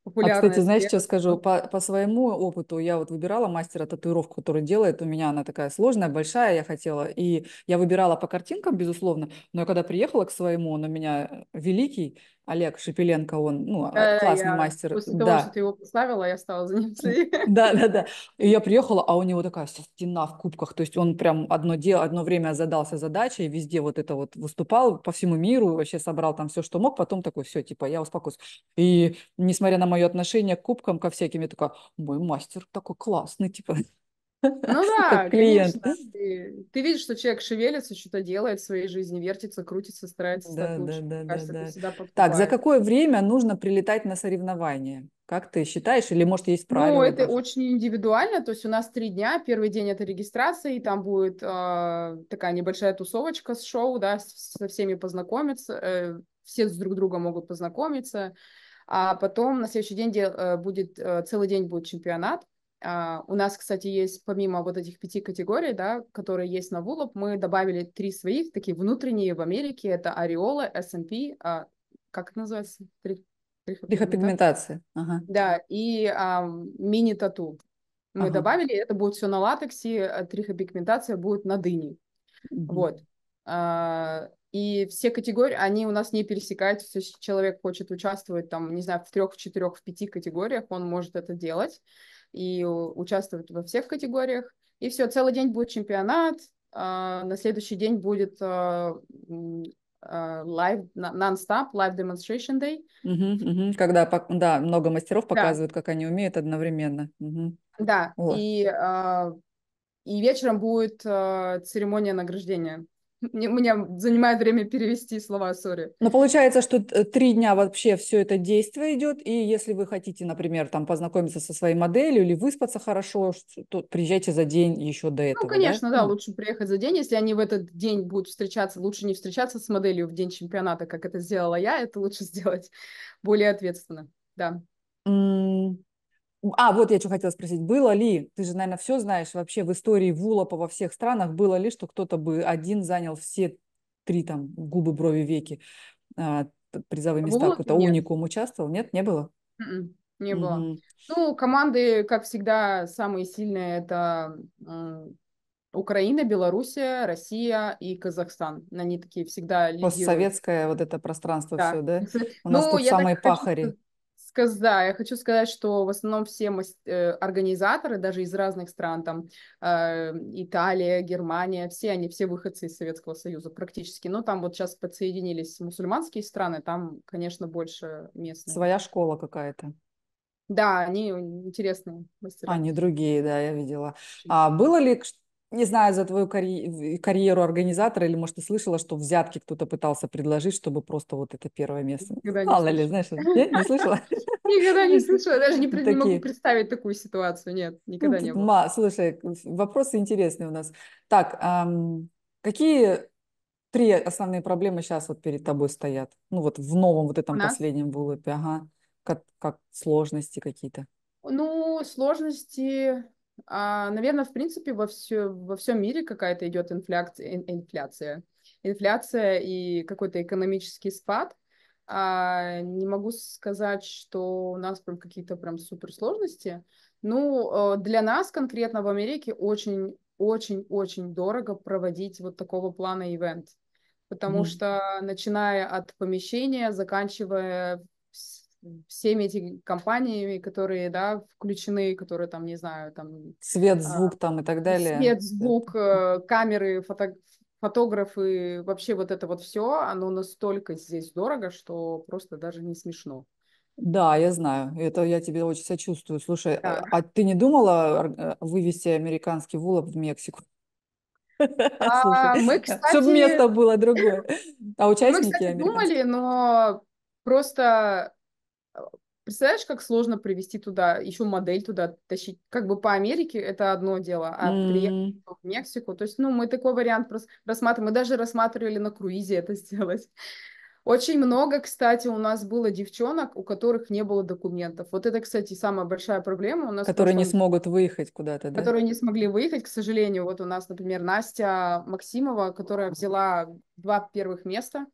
а, популярная. А, кстати, знаешь, что скажу? По, по своему опыту я вот выбирала мастера татуировку, который делает. У меня она такая сложная, большая, я хотела. И я выбирала по картинкам, безусловно. Но я когда приехала к своему, он у меня великий, Олег Шепеленко, он ну, а, да, классный я, мастер. После да. что ты его поставила, я стала заниматься. Да, да, да. И я приехала, а у него такая стена в кубках. То есть он прям одно, дело, одно время задался задачей, везде вот это вот выступал по всему миру, вообще собрал там все, что мог, потом такой, все, типа, я успокоюсь. И несмотря на мое отношение к кубкам, ко всяким, я такая, мой мастер такой классный, типа, ну да, клиент. конечно. Ты, ты видишь, что человек шевелится, что-то делает в своей жизни, вертится, крутится, старается да, стать да, лучше. Да, Кажется, да, да. Так, за какое время нужно прилетать на соревнования? Как ты считаешь? Или, может, есть ну, правила? Ну, это даже? очень индивидуально. То есть у нас три дня. Первый день – это регистрация, и там будет э, такая небольшая тусовочка с шоу, да, со всеми познакомиться. Э, все с друг другом могут познакомиться. А потом на следующий день э, будет, э, целый день будет чемпионат а, у нас, кстати, есть помимо вот этих пяти категорий, да, которые есть на Вулоп, мы добавили три своих, такие внутренние в Америке. Это Ореола, S&P, uh, а, как это называется? Трихопигментация. Ага. Да, и а, мини-тату. Мы ага. добавили, это будет все на латексе, а трихопигментация будет на дыне. Угу. Вот. А, и все категории, они у нас не пересекаются. Если человек хочет участвовать, там, не знаю, в трех, в четырех, в пяти категориях, он может это делать и участвовать во всех категориях. И все, целый день будет чемпионат, а, на следующий день будет а, а, live, non-stop, live demonstration day. Угу, угу. Когда, да, много мастеров показывают, да. как они умеют одновременно. Угу. Да, вот. и, и вечером будет церемония награждения. Мне, меня занимает время перевести слова, сори. Но получается, что э, три дня вообще все это действие идет, и если вы хотите, например, там познакомиться со своей моделью или выспаться хорошо, то приезжайте за день еще до ну, этого. Ну, конечно, да, да лучше приехать за день. Если они в этот день будут встречаться, лучше не встречаться с моделью в день чемпионата, как это сделала я, это лучше сделать более ответственно, да. А, вот я что хотела спросить. Было ли, ты же, наверное, все знаешь вообще в истории вулапа во всех странах, было ли, что кто-то бы один занял все три там губы, брови, веки а, призовые места? Вулоп, Какой-то нет. уникум участвовал? Нет, не было? Mm-mm, м-м, не было. Mm-hmm. Ну, команды, как всегда, самые сильные это м, Украина, Белоруссия, Россия и Казахстан. Они такие всегда лидируют. Постсоветское вот это пространство да. все, да? У нас ну, тут самые так пахари. Хочу сказать, я хочу сказать, что в основном все э, организаторы, даже из разных стран, там э, Италия, Германия, все они, все выходцы из Советского Союза практически. Но там вот сейчас подсоединились мусульманские страны, там, конечно, больше местных. Своя школа какая-то. Да, они интересные мастера. Они другие, да, я видела. А было ли не знаю, за твою карь... карьеру организатора, или, может, ты слышала, что взятки кто-то пытался предложить, чтобы просто вот это первое место. Никогда не ли, знаешь, нет, не слышала? Никогда не слышала, даже не, Такие... не могу представить такую ситуацию, нет, ну, никогда ну, не было. Ма, слушай, вопросы интересные у нас. Так, эм, какие три основные проблемы сейчас вот перед тобой стоят? Ну вот в новом вот этом последнем буллопе, ага, как, как сложности какие-то? Ну, сложности, а, наверное, в принципе, во, все, во всем мире какая-то идет инфляция, инфляция, инфляция и какой-то экономический спад. А, не могу сказать, что у нас прям какие-то прям суперсложности. Ну, а, для нас конкретно в Америке очень, очень, очень дорого проводить вот такого плана ивент. Потому mm. что начиная от помещения, заканчивая всеми этими компаниями, которые, да, включены, которые там, не знаю, там... Свет, а, звук а, там и так далее. Свет, звук, это... камеры, фото, фотографы, вообще вот это вот все, оно настолько здесь дорого, что просто даже не смешно. Да, я знаю, это я тебе очень сочувствую. Слушай, да. а, а ты не думала э, вывести американский вулоп в Мексику? А, мы, кстати... Чтобы место было другое. А участники Мы, кстати, думали, но просто Представляешь, как сложно привести туда, еще модель туда тащить. Как бы по Америке это одно дело, а mm. приехать в Мексику. То есть, ну, мы такой вариант рассматриваем. Мы даже рассматривали на круизе это сделать. Очень много, кстати, у нас было девчонок, у которых не было документов. Вот это, кстати, самая большая проблема у нас. Которые прошлом... не смогут выехать куда-то, да? Которые не смогли выехать, к сожалению. Вот у нас, например, Настя Максимова, которая взяла два первых места.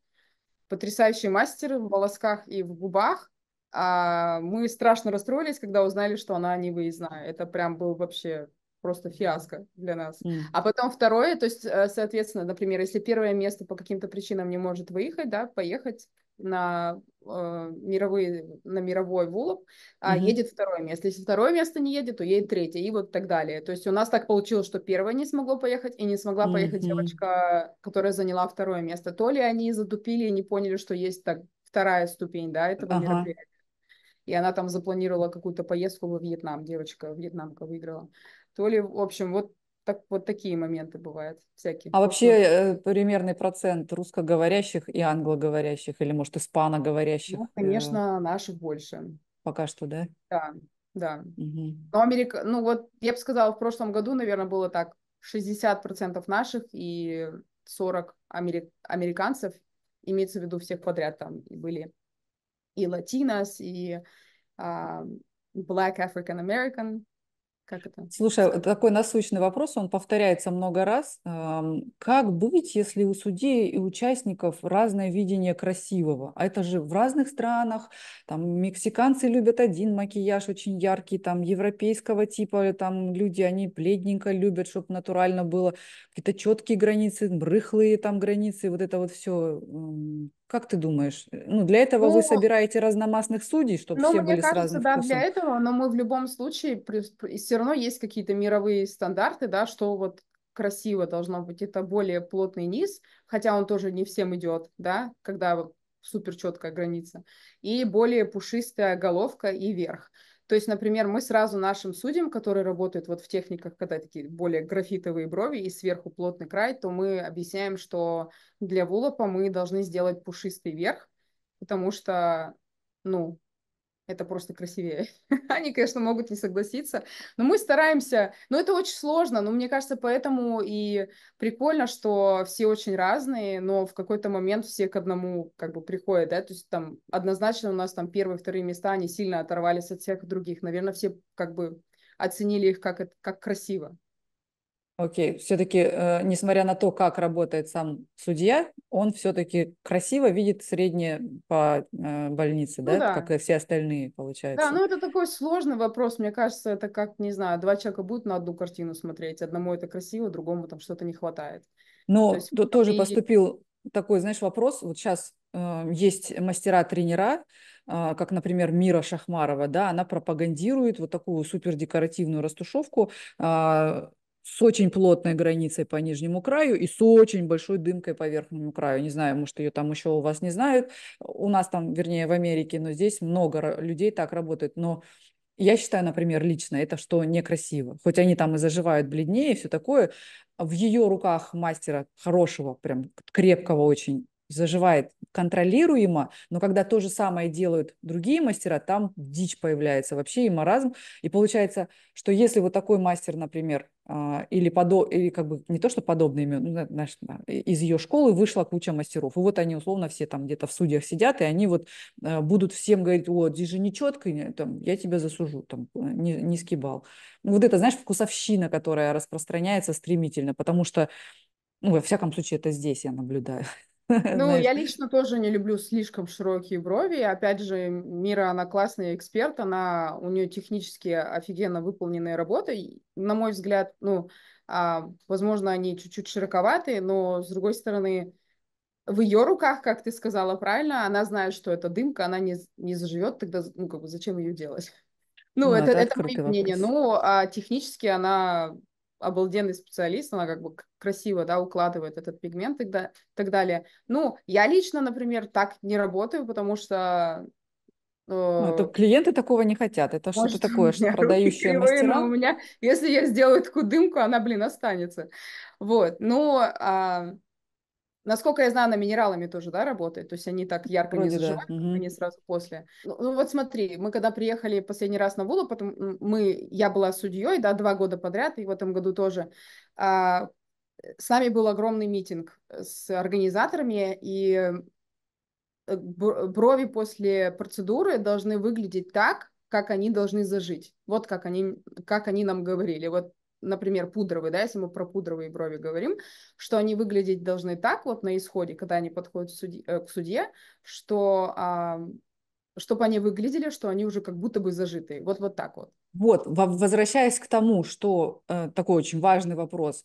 Потрясающий мастер в волосках и в губах. А мы страшно расстроились, когда узнали, что она не выездная. Это прям был вообще просто фиаско для нас. Mm. А потом второе, то есть, э, соответственно, например, если первое место по каким-то причинам не может выехать, да, поехать на э, мировые на мировой вулоп, а mm-hmm. едет второе место. Если второе место не едет, то едет третье и вот так далее. То есть у нас так получилось, что первое не смогло поехать и не смогла mm-hmm. поехать девочка, которая заняла второе место. То ли они затупили и не поняли, что есть так вторая ступень, да, этого ага. мероприятия и она там запланировала какую-то поездку во Вьетнам, девочка вьетнамка выиграла. То ли, в общем, вот так, вот такие моменты бывают всякие. А вообще э, примерный процент русскоговорящих и англоговорящих, или, может, испаноговорящих? Ну, э, конечно, наших больше. Пока что, да? Да, да. Угу. Но Америка, ну вот, я бы сказала, в прошлом году, наверное, было так, 60% наших и 40 америк... американцев, имеется в виду всех подряд там были и латинос, и а, Black African American. Как это? Слушай, э, такой насущный вопрос, он повторяется много раз. Как быть, если у судей и участников разное видение красивого? А это же в разных странах. Там мексиканцы любят один макияж очень яркий, там европейского типа, там люди, они бледненько любят, чтобы натурально было. Какие-то четкие границы, рыхлые там границы, вот это вот все как ты думаешь? Э, ну, для этого ну, вы собираете разномастных судей, чтобы ну, все были кажется, с разным да, вкусом? для этого, но мы в любом случае, все равно есть какие-то мировые стандарты, да, что вот красиво должно быть, это более плотный низ, хотя он тоже не всем идет, да, когда супер четкая граница, и более пушистая головка и верх. То есть, например, мы сразу нашим судьям, которые работают вот в техниках, когда такие более графитовые брови и сверху плотный край, то мы объясняем, что для вулопа мы должны сделать пушистый верх, потому что, ну, это просто красивее. Они, конечно, могут не согласиться, но мы стараемся. Но это очень сложно, но мне кажется, поэтому и прикольно, что все очень разные, но в какой-то момент все к одному как бы приходят, да, то есть там однозначно у нас там первые, вторые места, они сильно оторвались от всех других. Наверное, все как бы оценили их как, как красиво. Окей, все-таки, э, несмотря на то, как работает сам судья, он все-таки красиво видит среднее по э, больнице, ну, да? да, как и все остальные, получается. Да, ну это такой сложный вопрос, мне кажется, это как, не знаю, два человека будут на одну картину смотреть, одному это красиво, другому там что-то не хватает. Но то есть, тоже и... поступил такой, знаешь, вопрос, вот сейчас э, есть мастера-тренера, э, как, например, Мира Шахмарова, да, она пропагандирует вот такую супердекоративную растушевку, а, с очень плотной границей по нижнему краю и с очень большой дымкой по верхнему краю. Не знаю, может, ее там еще у вас не знают. У нас там, вернее, в Америке, но здесь много людей так работают. Но я считаю, например, лично это, что некрасиво. Хоть они там и заживают бледнее, и все такое. В ее руках мастера хорошего, прям крепкого очень, заживает контролируемо, но когда то же самое делают другие мастера, там дичь появляется вообще и маразм. И получается, что если вот такой мастер, например, а, или, подо... или как бы не то, что подобные, ну, знаешь, из ее школы вышла куча мастеров. И вот они условно все там где-то в судьях сидят, и они вот а, будут всем говорить, вот здесь же нечетко, там, я тебя засужу, там, низкий балл. Ну, вот это, знаешь, вкусовщина, которая распространяется стремительно, потому что, ну, во всяком случае, это здесь я наблюдаю. Ну, я лично тоже не люблю слишком широкие брови. Опять же, Мира, она классный эксперт, она, у нее технически офигенно выполненные работы. На мой взгляд, ну, а, возможно, они чуть-чуть широковатые, но, с другой стороны, в ее руках, как ты сказала правильно, она знает, что это дымка, она не, не заживет, тогда, ну, как бы, зачем ее делать? Ну, ну это, это, это мое вопрос. мнение. Ну, а технически она обалденный специалист, она как бы красиво, да, укладывает этот пигмент и так далее. Ну, я лично, например, так не работаю, потому что... ну, это э, клиенты такого не хотят. Это что-то такое, что продающие кривые, мастера. у меня, если я сделаю такую дымку, она, блин, останется. Вот. Но а, Насколько я знаю, она минералами тоже, да, работает? То есть они так ярко Вроде не заживают, да. угу. они сразу после. Ну, ну вот смотри, мы когда приехали последний раз на Вулу, потом мы, я была судьей, да, два года подряд, и в этом году тоже. А, с нами был огромный митинг э, с организаторами, и э, брови после процедуры должны выглядеть так, как они должны зажить. Вот как они, как они нам говорили. Вот например, пудровые, да, если мы про пудровые брови говорим, что они выглядеть должны так вот на исходе, когда они подходят к судье, э, что а, чтобы они выглядели, что они уже как будто бы зажитые. Вот вот так вот. Вот, возвращаясь к тому, что э, такой очень важный вопрос.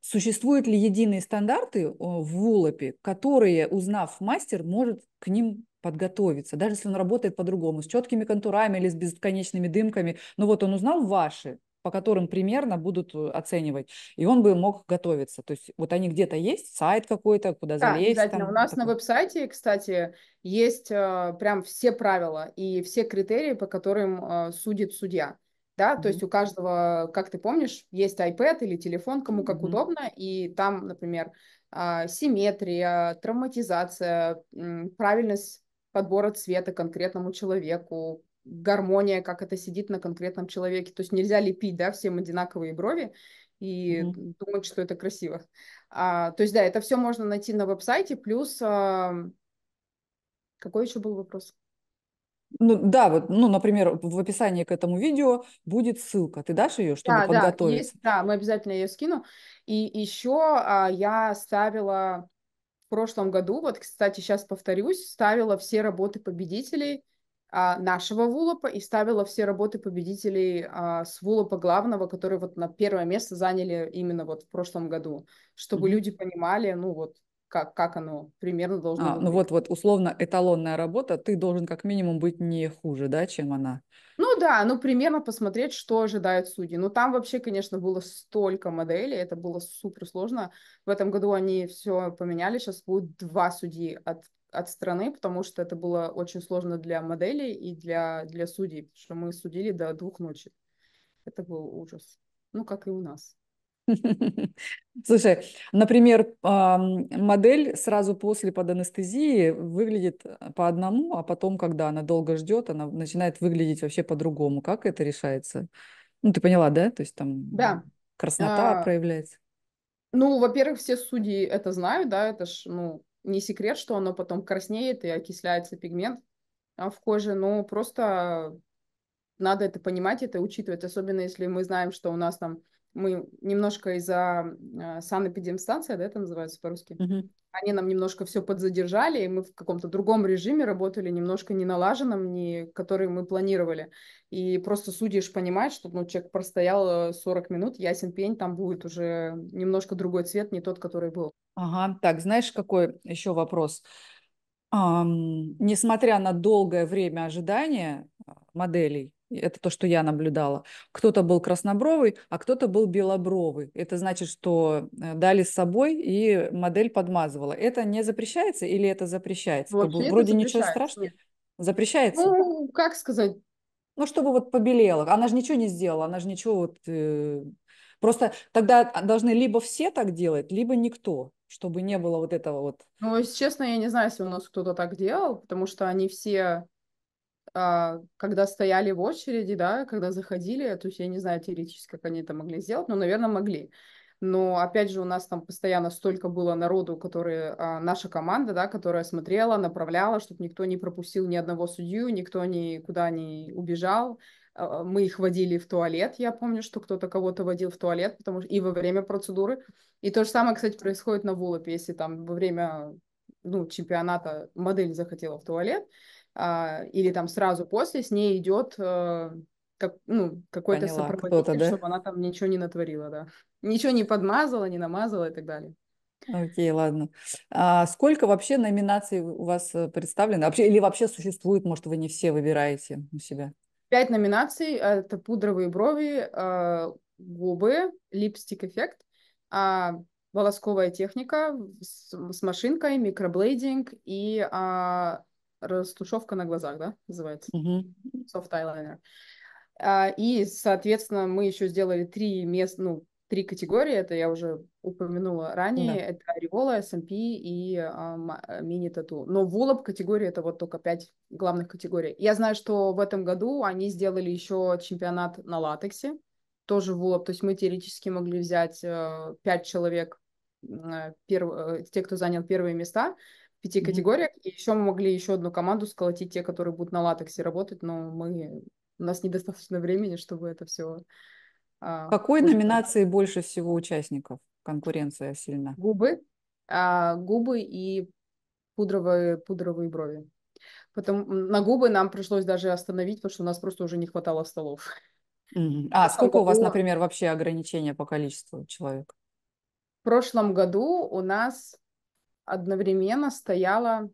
Существуют ли единые стандарты э, в ВУЛОПе, которые, узнав мастер, может к ним подготовиться, даже если он работает по-другому, с четкими контурами или с бесконечными дымками, но вот он узнал ваши по которым примерно будут э, оценивать. И он бы мог готовиться. То есть вот они где-то есть, сайт какой-то, куда да, залезть. Обязательно. Там, У нас такой. на веб-сайте, кстати, есть э, прям все правила и все критерии, по которым э, судит судья. Да, mm-hmm. то есть у каждого, как ты помнишь, есть iPad или телефон, кому как mm-hmm. удобно, и там, например, э, симметрия, травматизация, правильность подбора цвета конкретному человеку, гармония, как это сидит на конкретном человеке. То есть нельзя лепить, да, всем одинаковые брови и mm-hmm. думать, что это красиво. А, то есть, да, это все можно найти на веб-сайте, плюс... А... Какой еще был вопрос? Ну да, вот, ну, например, в описании к этому видео будет ссылка. Ты дашь ее, чтобы да, подготовить? Да, есть, да, мы обязательно ее скину. И еще а, я ставила в прошлом году, вот, кстати, сейчас повторюсь, ставила все работы победителей а, нашего Вулопа и ставила все работы победителей а, с Вулопа главного, которые вот на первое место заняли именно вот в прошлом году, чтобы mm-hmm. люди понимали, ну вот как, как оно примерно должно а, быть. Ну вот, вот условно эталонная работа, ты должен как минимум быть не хуже, да, чем она. Ну да, ну примерно посмотреть, что ожидают судьи. Ну там вообще, конечно, было столько моделей, это было супер сложно. В этом году они все поменяли, сейчас будут два судьи от от страны, потому что это было очень сложно для моделей и для, для судей, потому что мы судили до двух ночи. Это был ужас. Ну, как и у нас. Слушай, например, модель сразу после под анестезии выглядит э, по одному, а потом, когда она долго ждет, она начинает выглядеть вообще по-другому. Как это решается? Ну, ты поняла, да? То есть там да. краснота а... проявляется. Ну, во-первых, все судьи это знают, да, это ж, ну, не секрет, что оно потом краснеет и окисляется пигмент а, в коже, но ну, просто надо это понимать, это учитывать, особенно если мы знаем, что у нас там мы немножко из-за а, санэпидемстанции, да, это называется по-русски, угу они нам немножко все подзадержали, и мы в каком-то другом режиме работали, немножко не налаженном, не, который мы планировали. И просто судишь, понимаешь, что ну, человек простоял 40 э, минут, ясен пень, там будет уже немножко другой цвет, не тот, который был. Ага, так, знаешь, какой еще вопрос? Um, несмотря на долгое время ожидания а, моделей, это то, что я наблюдала. Кто-то был краснобровый, а кто-то был белобровый. Это значит, что э, дали с собой и модель подмазывала. Это не запрещается или это запрещается? Вот, это вроде запрещается. ничего страшного. Запрещается? Ну, как сказать? Ну, чтобы вот побелела. Она же ничего не сделала, она же ничего вот... Э... Просто тогда должны либо все так делать, либо никто, чтобы не было вот этого вот... Ну, если честно, я не знаю, если у нас кто-то так делал, потому что они все а, когда стояли в очереди, да, когда заходили, то есть я не знаю теоретически, как они это могли сделать, но, наверное, могли. Но опять же, у нас там постоянно столько было народу, которые а, наша команда, да, которая смотрела, направляла, чтобы никто не пропустил ни одного судью, никто никуда не убежал. А, мы их водили в туалет. Я помню, что кто-то кого-то водил в туалет, потому что и во время процедуры. И то же самое, кстати, происходит на Вулопе, если там во время ну, чемпионата модель захотела в туалет, а, или там сразу после с ней идет э, как, ну, какой-то сопроводитель, да? чтобы она там ничего не натворила, да. Ничего не подмазала, не намазала и так далее. Окей, okay, ладно. А сколько вообще номинаций у вас э, представлено? Вообще, или вообще существует, может, вы не все выбираете у себя? Пять номинаций. А, это пудровые брови, а, губы, липстик-эффект, волосковая техника с, машинкой, микроблейдинг и растушевка на глазах, да, называется? Mm-hmm. Soft eyeliner. А, и, соответственно, мы еще сделали три мест, ну, три категории. Это я уже упомянула ранее. Mm-hmm. Это Ореола, S&P и а, э, мини-тату. Но в улоб категории это вот только пять главных категорий. Я знаю, что в этом году они сделали еще чемпионат на латексе. Тоже в улоб. То есть мы теоретически могли взять э, пять э, человек, э, перв... Э, те, кто занял первые места, пяти mm-hmm. категориях. И еще мы могли еще одну команду сколотить, те, которые будут на латексе работать, но мы у нас недостаточно времени, чтобы это все. В а, какой а, номинации больше всего участников? Конкуренция сильна. Губы, а, губы и пудровые, пудровые брови. Потом на губы нам пришлось даже остановить, потому что у нас просто уже не хватало столов. Mm-hmm. А сколько у вас, например, вообще ограничения по количеству человек? В прошлом году у нас одновременно стояло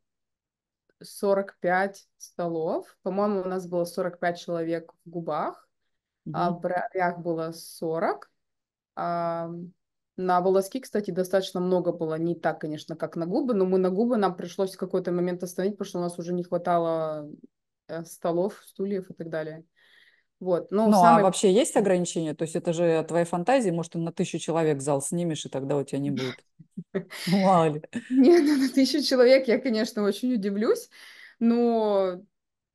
45 столов. По-моему, у нас было 45 человек в губах, mm-hmm. а в бровях было 40. А на волоски, кстати, достаточно много было. Не так, конечно, как на губы, но мы на губы нам пришлось в какой-то момент остановить, потому что у нас уже не хватало э, столов, стульев и так далее. Вот. Ну, ну самый... а вообще есть ограничения? То есть это же от твоей фантазии, может, ты на тысячу человек зал снимешь, и тогда у тебя не будет. Ну, мало ли. Нет, ну, на тысячу человек я, конечно, очень удивлюсь, но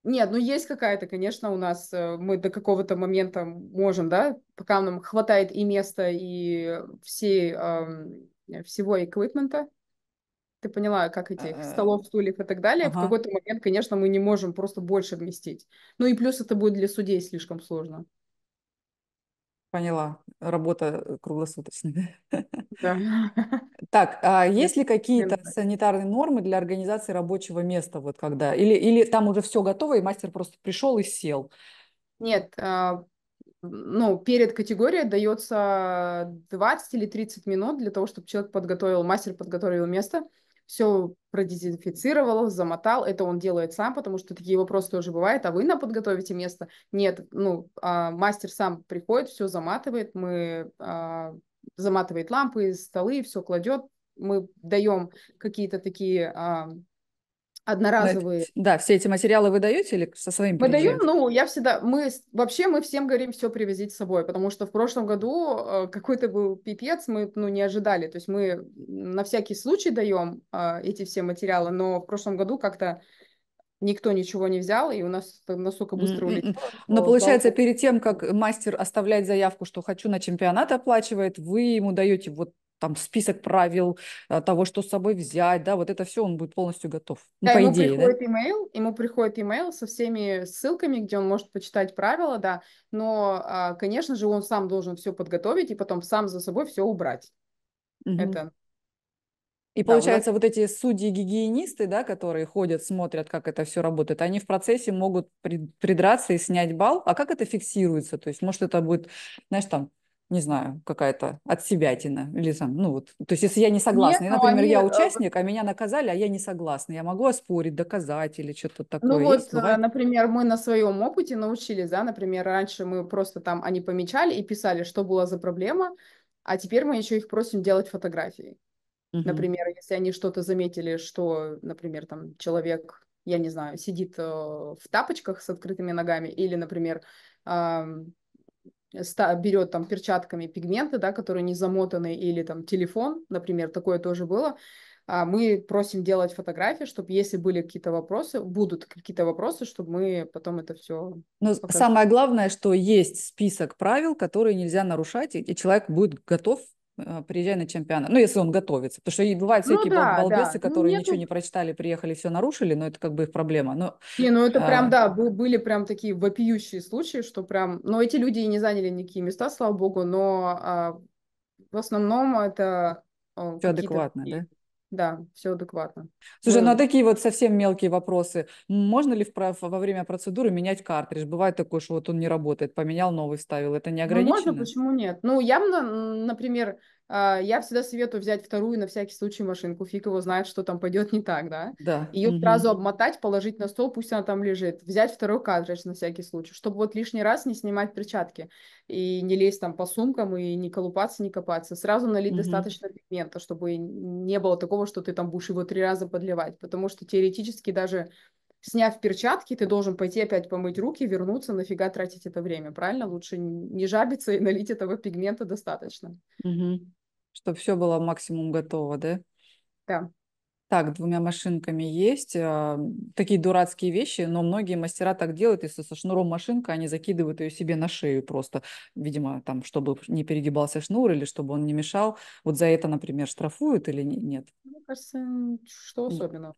нет, ну есть какая-то, конечно, у нас э, мы до какого-то момента можем, да, пока нам хватает и места, и всей, всего эквипмента, ты поняла, как этих э, столов, стульев и так далее, ага. в какой-то момент, конечно, мы не можем просто больше вместить. Ну и плюс это будет для судей слишком сложно. Поняла. Работа круглосуточная. Да. Так, а есть ли какие-то санитарные нормы для организации рабочего места, вот когда? Или, или там уже все готово, и мастер просто пришел и сел? Нет, а, ну, перед категорией дается 20 или 30 минут для того, чтобы человек подготовил, мастер подготовил место все продезинфицировал, замотал. Это он делает сам, потому что такие вопросы тоже бывают. А вы нам подготовите место? Нет, ну, а, мастер сам приходит, все заматывает, мы а, заматывает лампы, столы, все кладет. Мы даем какие-то такие а, одноразовые. Да, все эти материалы вы даете или со своими? Мы приезжаете? даем, ну, я всегда, мы, вообще мы всем говорим все привозить с собой, потому что в прошлом году э, какой-то был пипец, мы, ну, не ожидали, то есть мы на всякий случай даем э, эти все материалы, но в прошлом году как-то никто ничего не взял, и у нас настолько быстро улетело. Но что, получается, да. перед тем, как мастер оставляет заявку, что хочу на чемпионат оплачивает, вы ему даете вот там список правил э, того, что с собой взять, да, вот это все он будет полностью готов. Ну, да, по ему идее, приходит да? email, ему приходит email со всеми ссылками, где он может почитать правила, да, но, а, конечно же, он сам должен все подготовить и потом сам за собой все убрать. Угу. Это и да, получается, нас... вот эти судьи-гигиенисты, да, которые ходят, смотрят, как это все работает, они в процессе могут придраться и снять балл. А как это фиксируется? То есть, может, это будет, знаешь, там не знаю, какая-то от себятина или там, ну вот, то есть если я не согласна, Нет, ну, например, они... я э, участник, а меня наказали, а я не согласна, я могу оспорить, доказать или что-то ну такое. Ну вот, есть, э, бывает? например, мы на своем опыте научились, да, например, раньше мы просто там, они помечали и писали, что была за проблема, а теперь мы еще их просим делать фотографии. Угу. Например, если они что-то заметили, что, например, там человек, я не знаю, сидит э, в тапочках с открытыми ногами или, например, берет там перчатками пигменты, да, которые не замотаны, или там телефон, например, такое тоже было, а мы просим делать фотографии, чтобы если были какие-то вопросы, будут какие-то вопросы, чтобы мы потом это все... Но ну, самое главное, что есть список правил, которые нельзя нарушать, и человек будет готов а, приезжай на чемпионат. Ну, если он готовится. Потому что и бывают ну всякие ну, да, балбесы, да. Ну, которые ну, ничего не прочитали, приехали, все нарушили, но это как бы их проблема. Но, не, ну это а... прям, да, были прям такие вопиющие случаи, что прям... Но эти люди и не заняли никакие места, слава богу, но а, в основном это... А, все адекватно, да? да, все адекватно. Слушай, ну, ну а э, такие вот совсем мелкие вопросы. Можно ли в, во время процедуры менять картридж? Бывает такое, что вот он не работает, поменял новый, вставил. Это не ограничено? Ну, можно, почему нет? Ну, я, например, а, я всегда советую взять вторую на всякий случай машинку, фиг его знает, что там пойдет не так, да? Да. Ее угу. сразу обмотать, положить на стол, пусть она там лежит. Взять второй картридж на всякий случай, чтобы вот лишний раз не снимать перчатки и не лезть там по сумкам и не колупаться, не копаться. Сразу налить угу. достаточно пигмента, чтобы не было такого, что ты там будешь его три раза подливать, потому что теоретически даже сняв перчатки, ты должен пойти опять помыть руки, вернуться, нафига тратить это время, правильно? Лучше не жабиться и налить этого пигмента достаточно. Угу чтобы все было максимум готово, да? Да. Так, двумя машинками есть. А, такие дурацкие вещи, но многие мастера так делают. Если со шнуром машинка, они закидывают ее себе на шею просто. Видимо, там, чтобы не перегибался шнур или чтобы он не мешал. Вот за это, например, штрафуют или нет? Мне кажется, что особенно.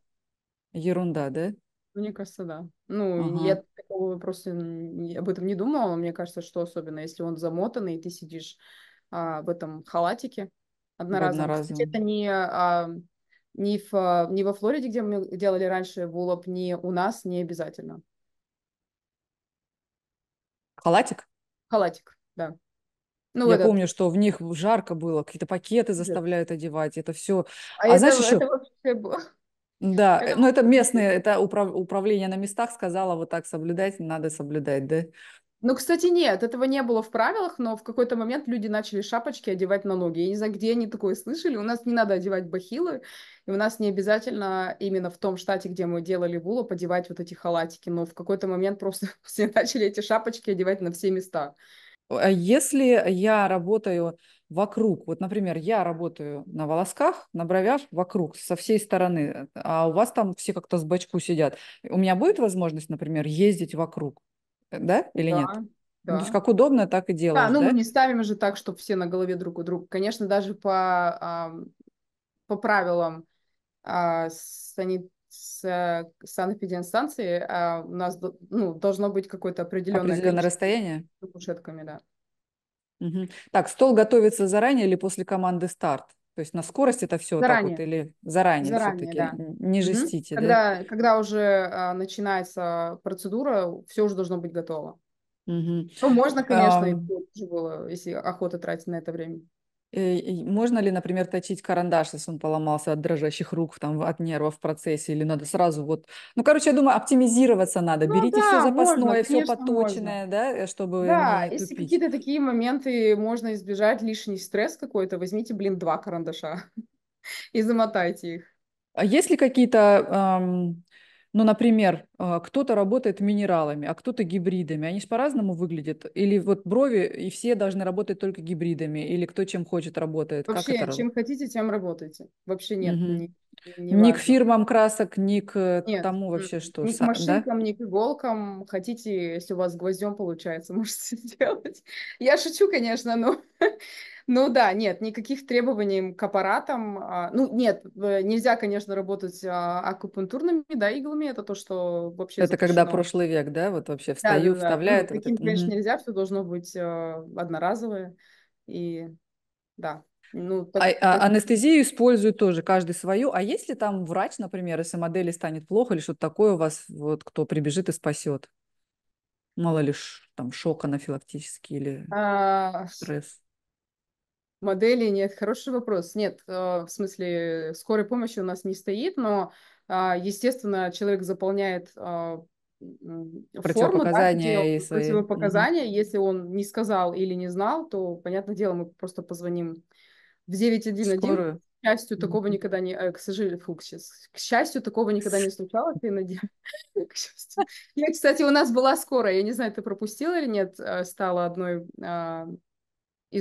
Ерунда, да? Мне кажется, да. Ну, ага. я такого просто об этом не думала. Мне кажется, что особенно, если он замотанный, и ты сидишь а, в этом халатике, Одноразово. Одноразово. Кстати, это не, а, не, в, а, не во Флориде, где мы делали раньше вулоп, не у нас, не обязательно. Халатик? Халатик, да. Ну, я это... помню, что в них жарко было, какие-то пакеты заставляют да. одевать, это все. А, а это, знаешь еще? Это было. Да, это... ну это местные, это управ... управление на местах сказала вот так соблюдать, надо соблюдать, да? Ну, кстати, нет, этого не было в правилах, но в какой-то момент люди начали шапочки одевать на ноги. Я не знаю, где они такое слышали. У нас не надо одевать бахилы, и у нас не обязательно именно в том штате, где мы делали вулу, подевать вот эти халатики. Но в какой-то момент просто все начали эти шапочки одевать на все места. А если я работаю вокруг, вот, например, я работаю на волосках, на бровях, вокруг, со всей стороны, а у вас там все как-то с бачку сидят, у меня будет возможность, например, ездить вокруг? да, или да. нет? Да. Ну, то есть как удобно, так и делаем. Да, ну да? мы не ставим же так, чтобы все на голове друг у друга. Конечно, даже по, по правилам а, санит с санэпидемстанции а у нас ну, должно быть какое-то определенное... Определенное расстояние? С кушетками, да. Угу. Так, стол готовится заранее или после команды старт? То есть на скорость это все заранее. так вот или заранее, заранее все-таки да. не жестите. Угу. Когда, да? когда уже а, начинается процедура, все уже должно быть готово. Угу. Ну, можно, конечно, а... и было, если охота тратить на это время. Э, можно ли, например, точить карандаш, если он поломался от дрожащих рук, там, от нервов в процессе, или надо сразу вот... Ну, короче, я думаю, оптимизироваться надо. Ну, Берите да, все запасное, можно, все поточное, можно. да, э, чтобы Да, если какие-то такие моменты можно избежать, лишний стресс какой-то, возьмите, блин, два карандаша и замотайте их. А есть ли какие-то, эм, ну, например, а, кто-то работает минералами, а кто-то гибридами. Они же по-разному выглядят. Или вот брови, и все должны работать только гибридами, или кто чем хочет работает. Вообще, как это чем хотите, тем работаете. Вообще нет. Угу. Не, не ни к фирмам красок, ни к э, нет. тому вообще, что... Ни к а, машинкам, да? ни к иголкам. Хотите, если у вас гвоздем получается, можете сделать. Я шучу, конечно, но... Ну да, нет, никаких требований к аппаратам. А, ну нет, нельзя, конечно, работать акупунктурными да, иглами. Это то, что Э, вообще... Это запрещено. когда прошлый век, да, вот вообще встаю, да, да, вставляют. Да. Ну, таким, это... конечно, нельзя, все должно быть э, одноразовое. И да, ну, так, а, так... Анестезию используют тоже, каждый свою. А если там врач, например, если модели станет плохо или что-то такое у вас, вот кто прибежит и спасет? Мало ли, там шок анафилактический или а... стресс. Модели нет? Хороший вопрос. Нет, э, в смысле, скорой помощи у нас не стоит, но, а, естественно, человек заполняет противопоказания, форму, да, если... противопоказания. Mm -hmm. Если он не сказал или не знал, то, понятное дело, мы просто позвоним в 911. Скорую. К счастью, такого mm -hmm. никогда не... Э, к сожалению, фу, к, к счастью, такого никогда не случалось, и надеюсь. к счастью. Я, кстати, у нас была скорая, я не знаю, ты пропустила или нет, э, стала одной а,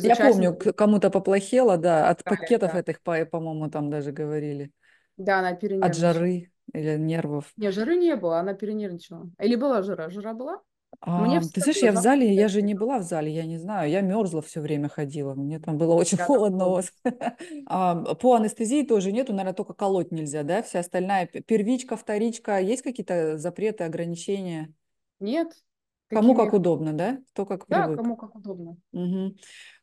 я помню, кому-то поплохело, да, от да, пакетов да. этих, по-моему, там даже говорили. Да, она перенервничала. От жары или нервов. Не, жары не было, она перенервничала. Или была жара? Жара была? А, Мне ты знаешь, я в зале, я же не была в зале, я не знаю, я мерзла все время ходила, мне там было очень да, холодно. Вот. а, по анестезии тоже нету, наверное, только колоть нельзя, да? Вся остальная первичка, вторичка, есть какие-то запреты, ограничения? Нет, Кому как удобно, да? Кто как да, привык. кому как удобно. Угу.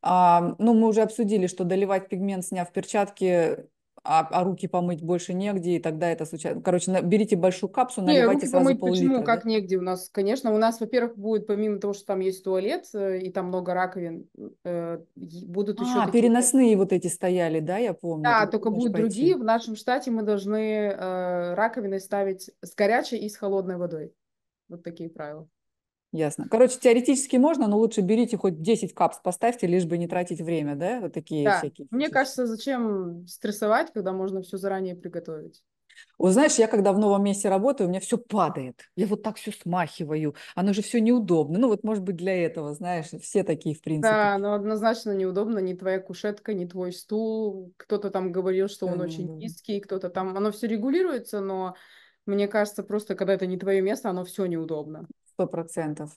А, ну, мы уже обсудили, что доливать пигмент, сняв перчатки, а, а руки помыть больше негде, и тогда это случается. Короче, на, берите большую капсу, наливайте Не, сразу помыть пол-литра. Почему да? как негде у нас? Конечно, у нас, во-первых, будет помимо того, что там есть туалет э, и там много раковин, э, будут а, еще... А, такие... переносные вот эти стояли, да, я помню. Да, только будут пойти. другие. В нашем штате мы должны э, раковины ставить с горячей и с холодной водой. Вот такие правила. Ясно. Короче, теоретически можно, но лучше берите хоть 10 капс, поставьте, лишь бы не тратить время, да? Вот такие да. всякие. Мне кажется, зачем стрессовать, когда можно все заранее приготовить. Вот знаешь, я когда в новом месте работаю, у меня все падает. Я вот так все смахиваю. Оно же все неудобно. Ну вот, может быть, для этого, знаешь, все такие, в принципе. Да, но однозначно неудобно. Ни твоя кушетка, ни твой стул. Кто-то там говорил, что он mm-hmm. очень низкий, кто-то там... Оно все регулируется, но мне кажется, просто когда это не твое место, оно все неудобно. Сто процентов.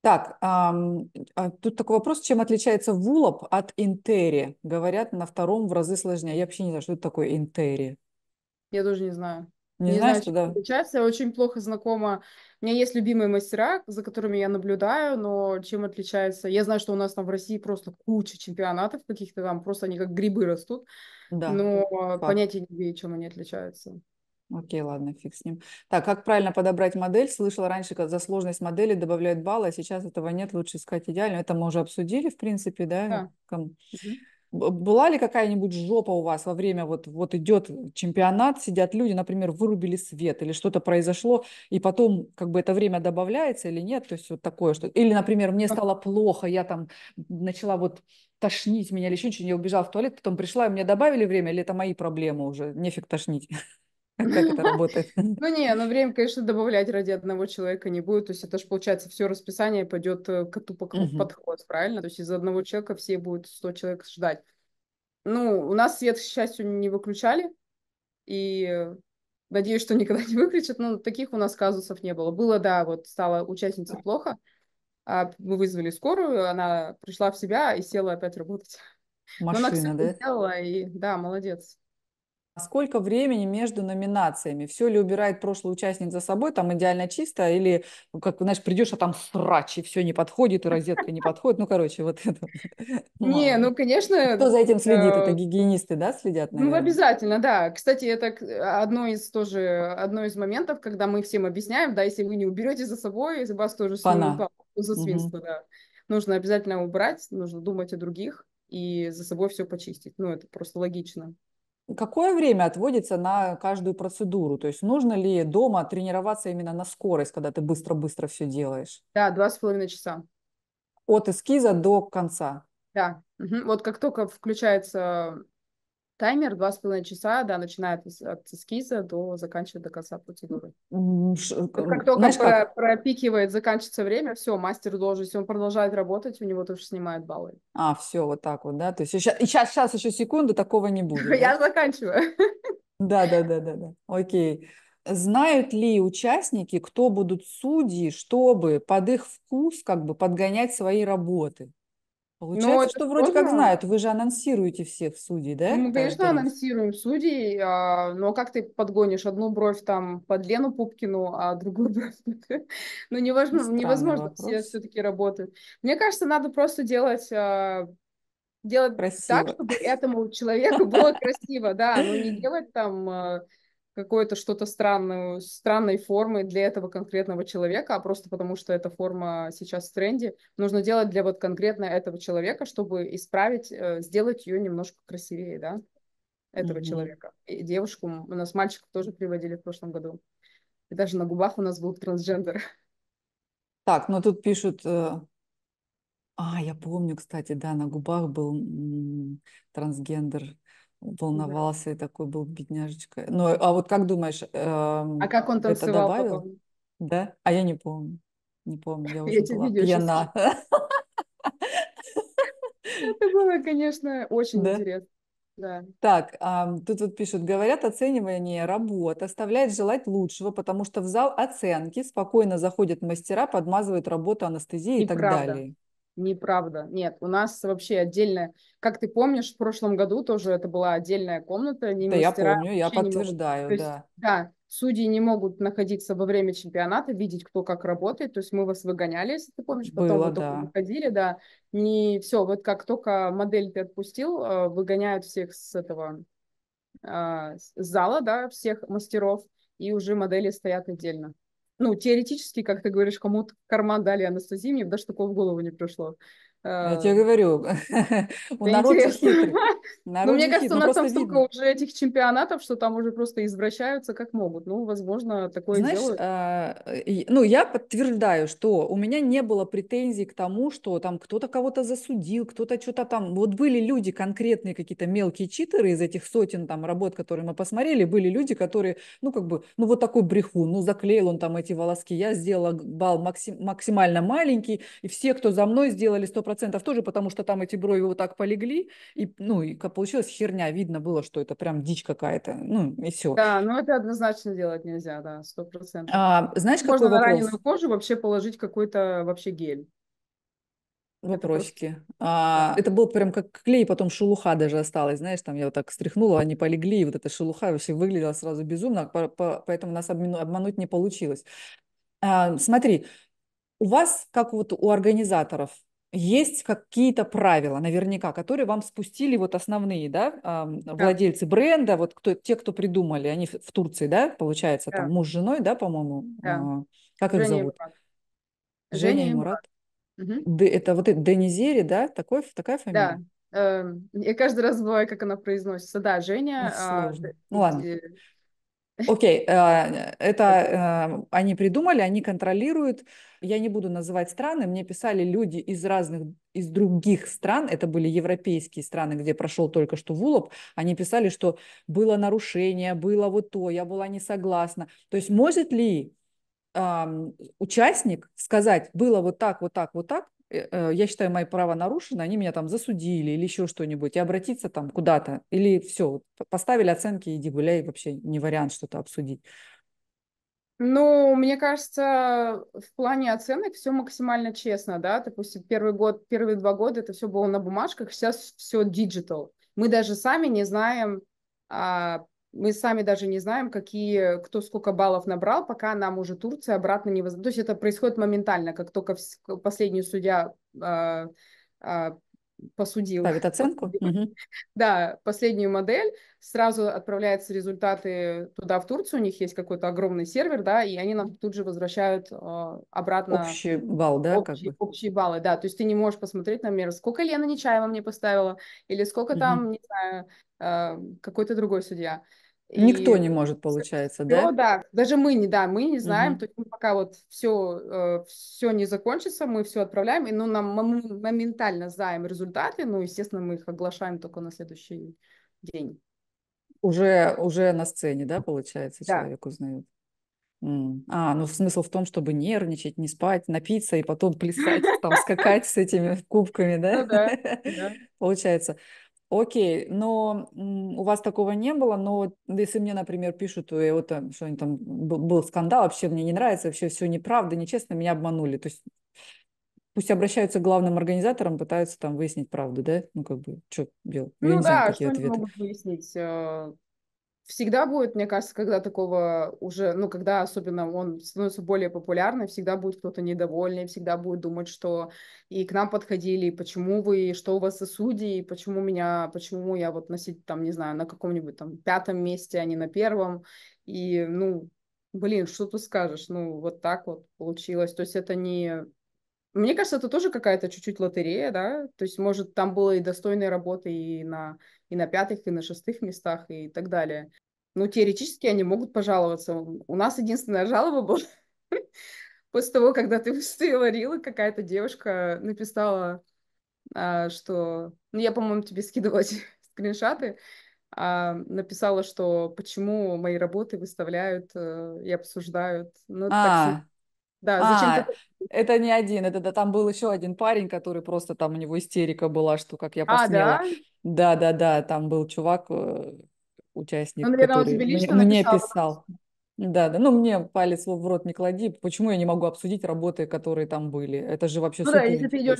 Так, эм, тут такой вопрос, чем отличается вулоп от интери? Говорят, на втором в разы сложнее. Я вообще не знаю, что это такое интери. Я тоже не знаю. Не, не знаешь, знаю, да. отличается. Я очень плохо знакома. У меня есть любимые мастера, за которыми я наблюдаю, но чем отличается? Я знаю, что у нас там в России просто куча чемпионатов каких-то там, просто они как грибы растут. Да. Но Факт. понятия не имею, чем они отличаются. Окей, ладно, фиг с ним. Так, как правильно подобрать модель? Слышала раньше, как за сложность модели добавляют баллы, а сейчас этого нет, лучше искать идеальную. Это мы уже обсудили, в принципе, да? да. Была ли какая-нибудь жопа у вас во время, вот, вот идет чемпионат, сидят люди, например, вырубили свет или что-то произошло, и потом как бы это время добавляется или нет, то есть вот такое что Или, например, мне стало плохо, я там начала вот тошнить меня или еще ничего, я убежала в туалет, потом пришла, и мне добавили время, или это мои проблемы уже, нефиг тошнить. Как это работает? Ну не, ну время, конечно, добавлять ради одного человека не будет. То есть это же получается все расписание пойдет э, коту под подход, правильно? То есть из одного человека все будут 100 человек ждать. Ну, у нас свет, к счастью, не выключали. И э, надеюсь, что никогда не выключат. Но таких у нас казусов не было. Было, да, вот стала участница плохо. А мы вызвали скорую, она пришла в себя и села опять работать. Машина, Но она все да? Села и да, молодец. Сколько времени между номинациями? Все ли убирает прошлый участник за собой, там идеально чисто, или, ну, как, знаешь, придешь, а там срач, и все не подходит, и розетка не подходит, ну, короче, вот это. Не, ну, конечно... Кто за этим следит? Э, это гигиенисты, да, следят? Ну, обязательно, да. Кстати, это одно из тоже, одно из моментов, когда мы всем объясняем, да, если вы не уберете за собой, вас тоже снимут за свинство, да. Нужно обязательно убрать, нужно думать о других и за собой все почистить. Ну, это просто логично. Какое время отводится на каждую процедуру? То есть нужно ли дома тренироваться именно на скорость, когда ты быстро-быстро все делаешь? Да, два с половиной часа. От эскиза до конца? Да. Угу. Вот как только включается Таймер два с половиной часа, да, начиная от эскиза до заканчивая до конца процедуры. Ш... Ну, как только про как? пропикивает, заканчивается время, все, мастер должен, если он продолжает работать, у него тоже снимают баллы. А, все, вот так вот, да? То есть сейчас, сейчас, сейчас еще секунду, такого не будет. Я заканчиваю. Да, да, да, да, да. Окей. Знают ли участники, кто будут судьи, чтобы под их вкус как бы подгонять свои работы? Ну, Получается, Но что вроде как знают, вы же анонсируете всех судей, да? Мы, ну, конечно, Каждый? анонсируем судей, а, но как ты подгонишь одну бровь там под Лену Пупкину, а другую бровь... ну, ну невозможно, невозможно, все все-таки работают. Мне кажется, надо просто делать... А, делать так, чтобы этому человеку было красиво, да, но не делать там а, какое-то что-то странную, странной формы для этого конкретного человека, а просто потому, что эта форма сейчас в тренде, нужно делать для вот конкретно этого человека, чтобы исправить, э, сделать ее немножко красивее, да, этого mm-hmm. человека. И девушку, у нас мальчиков тоже приводили в прошлом году. И даже на губах у нас был трансгендер. Так, но ну тут пишут... Э, а, я помню, кстати, да, на губах был трансгендер волновался да. и такой был бедняжечка. Ну, а вот как думаешь, а эм, а как он танцевал? Это добавил? Да? А я не помню. Не помню, я уже я была пьяна. Это было, конечно, очень да? интересно. Да. Так, а, тут вот пишут, говорят, оценивание работ оставляет желать лучшего, потому что в зал оценки спокойно заходят мастера, подмазывают работу анестезии и, и так правда. далее. Неправда. Нет, у нас вообще отдельная... Как ты помнишь, в прошлом году тоже это была отдельная комната. Не да, мастера, я помню, я подтверждаю, могут... да. Есть, да, судьи не могут находиться во время чемпионата, видеть, кто как работает. То есть мы вас выгоняли, если ты помнишь, потом Было, вы да. выходили, да. Не все, вот как только модель ты отпустил, э, выгоняют всех с этого э, с зала, да, всех мастеров, и уже модели стоят отдельно ну, теоретически, как ты говоришь, кому-то карман дали анестезии, мне даже такого в голову не пришло. Я э, тебе говорю, у народа хитрый. Ну, мне кажется, у нас там столько уже этих чемпионатов, что там уже просто извращаются как могут. Ну, возможно, такое делают. А, ну, я подтверждаю, что у меня не было претензий к тому, что там кто-то кого-то засудил, кто-то что-то там. Вот были люди конкретные какие-то мелкие читеры из этих сотен там работ, которые мы посмотрели, были люди, которые, ну, как бы, ну, вот такой брехун, ну, заклеил он там эти волоски, я сделала бал максимально маленький, и все, кто за мной, сделали 100 процентов тоже, потому что там эти брови вот так полегли, и, ну, и получилась херня, видно было, что это прям дичь какая-то, ну, и все. Да, но это однозначно делать нельзя, да, сто процентов. А, знаешь, Можно какой на вопрос? раненую кожу вообще положить какой-то вообще гель. Вопросики. Это, просто... а, да. это был прям как клей, потом шелуха даже осталась, знаешь, там я вот так стряхнула, они полегли, и вот эта шелуха вообще выглядела сразу безумно, поэтому нас обмануть не получилось. А, смотри, у вас, как вот у организаторов, есть какие-то правила, наверняка, которые вам спустили вот основные, да, да. владельцы бренда, вот кто, те, кто придумали, они в Турции, да, получается, да. там муж с женой, да, по-моему, да. А, как Женя их зовут? Мурат. Женя, Женя и Мурат. Угу. Это вот это Денизери, да, такой, такая фамилия? Да. Эм, Я каждый раз забываю, как она произносится. Да, Женя. А, ну ладно. Э, Окей, okay, а, это э, они придумали, они контролируют. Я не буду называть страны, мне писали люди из разных, из других стран, это были европейские страны, где прошел только что ВУЛОП, они писали, что было нарушение, было вот то, я была не согласна. То есть может ли участник сказать, было вот так, вот так, вот так, Э, э, я считаю, мои права нарушены, они меня там засудили или еще что-нибудь, и обратиться там куда-то, или все, поставили оценки, иди гуляй, вообще не вариант что-то обсудить. Ну, мне кажется, в плане оценок все максимально честно, да, допустим, первый год, первые два года это все было на бумажках, сейчас все диджитал. Мы даже сами не знаем, а, мы сами даже не знаем, какие, кто сколько баллов набрал, пока нам уже Турция обратно не возвращается. То есть это происходит моментально, как только последний судья э, посудил. Ставит оценку? Да, последнюю модель, сразу отправляются результаты туда, в Турцию, у них есть какой-то огромный сервер, да, и они нам тут же возвращают э, обратно... Общий балл, да? Общий, как бы? Общие баллы, да, то есть ты не можешь посмотреть, например, сколько Лена Нечаева мне поставила, или сколько там, не знаю, э, какой-то другой судья. Никто и... не может, получается, все, да? Ну да, даже мы не, да, мы не знаем, угу. то есть мы пока вот все, э, все не закончится, мы все отправляем, и ну нам моментально знаем результаты, ну естественно мы их оглашаем только на следующий день. Уже уже на сцене, да, получается, да. человек узнает. А, ну смысл в том, чтобы нервничать, не спать, напиться и потом плясать, там скакать с этими кубками, ну да? Получается. Окей, но у вас такого не было, но если мне, например, пишут, вот, там что они там был, скандал, вообще мне не нравится, вообще все неправда, нечестно, меня обманули. То есть пусть обращаются к главным организаторам, пытаются там выяснить правду, да? Ну, как бы, что делать? Ну, Я да, не знаю, какие что ответы. могут выяснить? Э, всегда будет, мне кажется, когда такого уже, ну, когда особенно он становится более популярным, всегда будет кто-то недовольный, всегда будет думать, что и к нам подходили, и почему вы, и что у вас за судьи, и почему меня, почему я вот носить там, не знаю, на каком-нибудь там пятом месте, а не на первом, и, ну, блин, что ты скажешь, ну, вот так вот получилось, то есть это не мне кажется, это тоже какая-то чуть-чуть лотерея, да, то есть, может, там было и достойные работы и на, и на пятых, и на шестых местах, и так далее. Ну, теоретически они могут пожаловаться. У нас единственная жалоба была после того, когда ты выставила рилы, какая-то девушка написала, а, что... Ну, я, по-моему, тебе скидывала эти скриншоты. А, написала, что почему мои работы выставляют э, и обсуждают. Ну, а, да, зачем а, это не один, это да, там был еще один парень, который просто там у него истерика была, что как я а, посмела. А, да? да, да, да, там был чувак, э, участник, Он, наверное, который мне, мне писал. Да, да. Ну, мне палец в рот не клади. Почему я не могу обсудить работы, которые там были? Это же вообще ну, супер. Да, если ты идешь,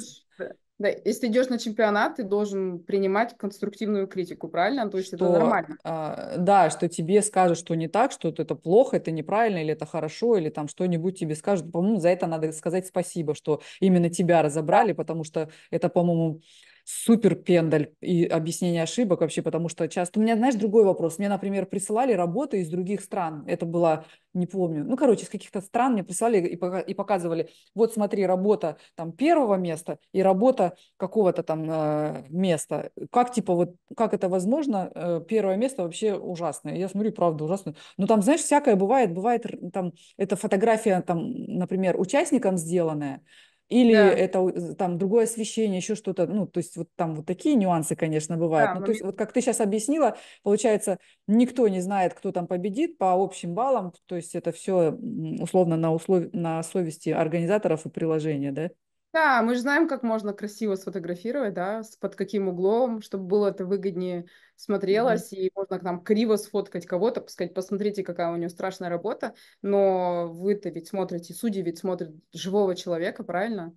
да, если ты идешь на чемпионат, ты должен принимать конструктивную критику, правильно? То есть что, это нормально. А, да, что тебе скажут, что не так, что это плохо, это неправильно, или это хорошо, или там что-нибудь тебе скажут. По-моему, за это надо сказать спасибо, что именно тебя разобрали, потому что это, по-моему, супер пендаль и объяснение ошибок вообще, потому что часто... У меня, знаешь, другой вопрос. Мне, например, присылали работы из других стран. Это было, не помню, ну, короче, из каких-то стран мне присылали и, показывали, вот смотри, работа там первого места и работа какого-то там э, места. Как, типа, вот, как это возможно? Э, первое место вообще ужасное. Я смотрю, правда, ужасное. Но там, знаешь, всякое бывает. Бывает там, это фотография, там, например, участникам сделанная, или да. это там другое освещение, еще что-то, ну, то есть вот там вот такие нюансы, конечно, бывают. Да, ну, то есть вот как ты сейчас объяснила, получается, никто не знает, кто там победит по общим баллам, то есть это все условно на, услов... на совести организаторов и приложения, да? Да, мы же знаем, как можно красиво сфотографировать, да, под каким углом, чтобы было это выгоднее смотрелось, mm-hmm. и можно там криво сфоткать кого-то, сказать, посмотрите, какая у него страшная работа, но вы-то ведь смотрите, судьи ведь смотрят живого человека, правильно?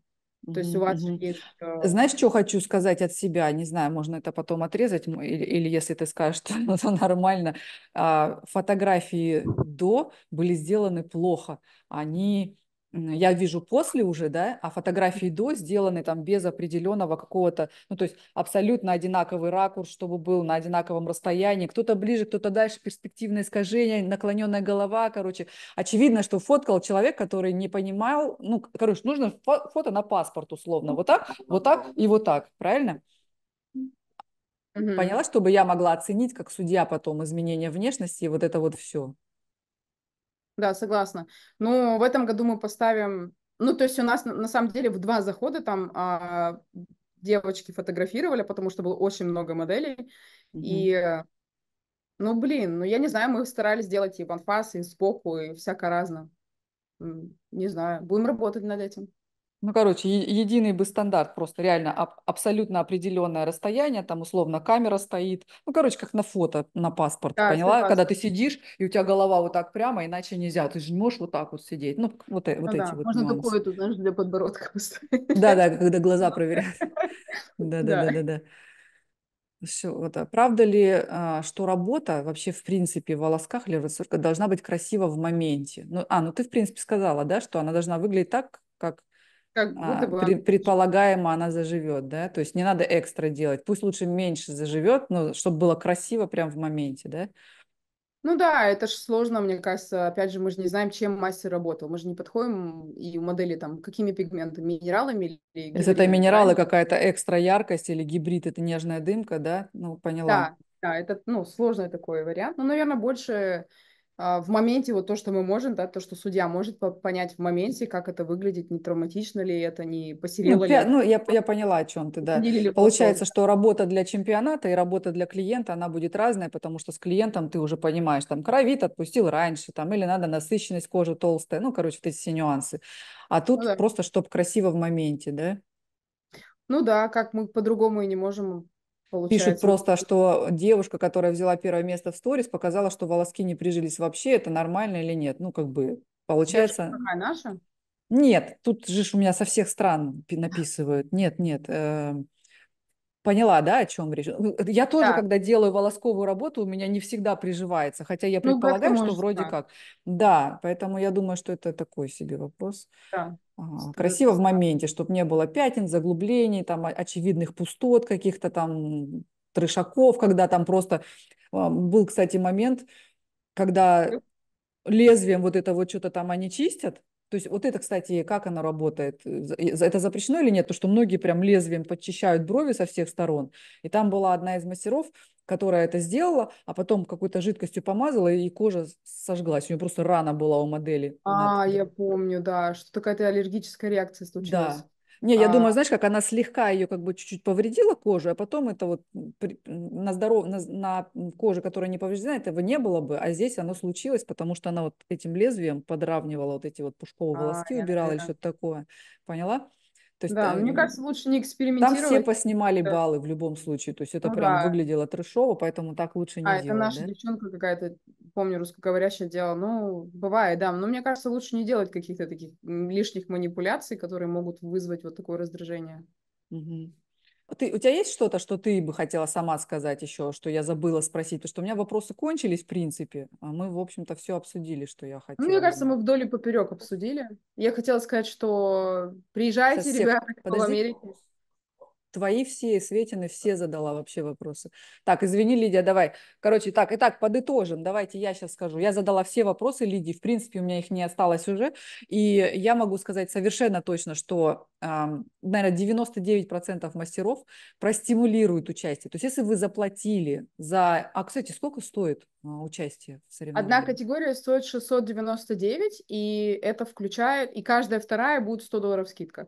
То есть у вас есть... Э, Знаешь, что хочу сказать от себя? Не знаю, можно это потом отрезать, или, или если ты скажешь, что ну, это нормально. А, фотографии до были сделаны плохо. Они я вижу после уже, да, а фотографии до сделаны там без определенного какого-то, ну, то есть абсолютно одинаковый ракурс, чтобы был на одинаковом расстоянии, кто-то ближе, кто-то дальше, перспективное искажение, наклоненная голова, короче, очевидно, что фоткал человек, который не понимал, ну, короче, нужно фо- фото на паспорт условно, вот так, вот так и вот так, правильно? Угу. Поняла, чтобы я могла оценить как судья потом изменение внешности и вот это вот все. Да, согласна. Ну, в этом году мы поставим... Ну, то есть у нас на самом деле в два захода там а, девочки фотографировали, потому что было очень много моделей. Mm-hmm. И, э, ну, блин, ну, я не знаю, мы старались сделать и банфас, и споку, и всякое разное. Не знаю, будем работать над этим. Ну, короче, единый бы стандарт, просто реально аб- абсолютно определенное расстояние, там условно камера стоит. Ну, короче, как на фото, на паспорт, да, поняла? Согласна. Когда ты сидишь, и у тебя голова вот так прямо, иначе нельзя. Ты же не можешь вот так вот сидеть. Ну, вот, э, ну, вот да. эти вот Можно нюансы. такое тут, знаешь, для подбородка поставить. Да-да, когда глаза проверяют. Да-да-да-да-да. Все, вот, а правда ли, а, что работа вообще в принципе в волосках или в должна быть красива в моменте? Ну, а, ну ты в принципе сказала, да, что она должна выглядеть так, как как будто а, бы пред, предполагаемо она заживет, да? То есть не надо экстра делать. Пусть лучше меньше заживет, но чтобы было красиво прямо в моменте, да? Ну да, это же сложно, мне кажется. Опять же, мы же не знаем, чем мастер работал. Мы же не подходим и у модели там, какими пигментами, минералами или гибридами. это минералы, какая-то экстра яркость или гибрид, это нежная дымка, да? Ну, поняла. Да, да, это, ну, сложный такой вариант. Ну наверное, больше а, в моменте вот то, что мы можем, да, то, что судья может понять в моменте, как это выглядит, не травматично ли это, не ну, посерело ну, ли. ну, я, я поняла, о чем ты, да. Получается, что работа для чемпионата и работа для клиента, она будет разная, потому что с клиентом ты уже понимаешь, там, кровит отпустил раньше, там, или надо насыщенность кожи толстая, ну, короче, вот эти все нюансы. А тут ну, да. просто, чтобы красиво в моменте, да? Ну да, как мы по-другому и не можем Получается. Пишут просто, что девушка, которая взяла первое место в сторис, показала, что волоски не прижились вообще. Это нормально или нет? Ну, как бы, получается... Девушка наша? Нет, тут же у меня со всех стран написывают. Нет, нет. Э, Поняла, да, о чем речь? Ну, э, я тоже, да. когда делаю волосковую работу, у меня не всегда приживается, хотя я ну, предполагаю, ну, что может, вроде да. как. Да, поэтому я думаю, что это такой себе вопрос. Да. Ага. Красиво в моменте, чтобы не было пятен, заглублений, там очевидных пустот каких-то там трешаков, когда там просто а, был, кстати, момент, когда лезвием вот это вот что-то там они чистят, то есть вот это, кстати, как оно работает? Это запрещено или нет? То, что многие прям лезвием подчищают брови со всех сторон. И там была одна из мастеров, которая это сделала, а потом какой-то жидкостью помазала, и кожа сожглась. У нее просто рана была у модели. А, я помню, да, что какая-то аллергическая реакция случилась. Да, не, я а... думаю, знаешь, как она слегка ее как бы чуть-чуть повредила кожу, а потом это вот при... на, здоров... на, на коже, которая не повреждена, этого не было бы, а здесь оно случилось, потому что она вот этим лезвием подравнивала вот эти вот пушковые а, волоски, а, убирала или что-то такое. Поняла? То есть, да, там, э, мне кажется, лучше не экспериментировать. Там все поснимали да. баллы в любом случае, то есть это ну, прям да. выглядело трешово, поэтому так лучше не а, делать. А, это наша да? девчонка какая-то, помню, русскоговорящая делала, ну, бывает, да, но мне кажется, лучше не делать каких-то таких лишних манипуляций, которые могут вызвать вот такое раздражение. Угу. Ты, у тебя есть что-то, что ты бы хотела сама сказать еще, что я забыла спросить? Потому что у меня вопросы кончились, в принципе. А мы, в общем-то, все обсудили, что я хотела. Ну, мне кажется, мы вдоль и поперек обсудили. Я хотела сказать, что приезжайте, Сосед... ребята, кто Подожди. в Америке твои все, Светины все задала вообще вопросы. Так, извини, Лидия, давай. Короче, так, итак, подытожим. Давайте я сейчас скажу. Я задала все вопросы Лидии. В принципе, у меня их не осталось уже. И я могу сказать совершенно точно, что, наверное, 99% мастеров простимулируют участие. То есть, если вы заплатили за... А, кстати, сколько стоит а, участие в соревнованиях? Одна категория стоит 699, и это включает... И каждая вторая будет 100 долларов скидка.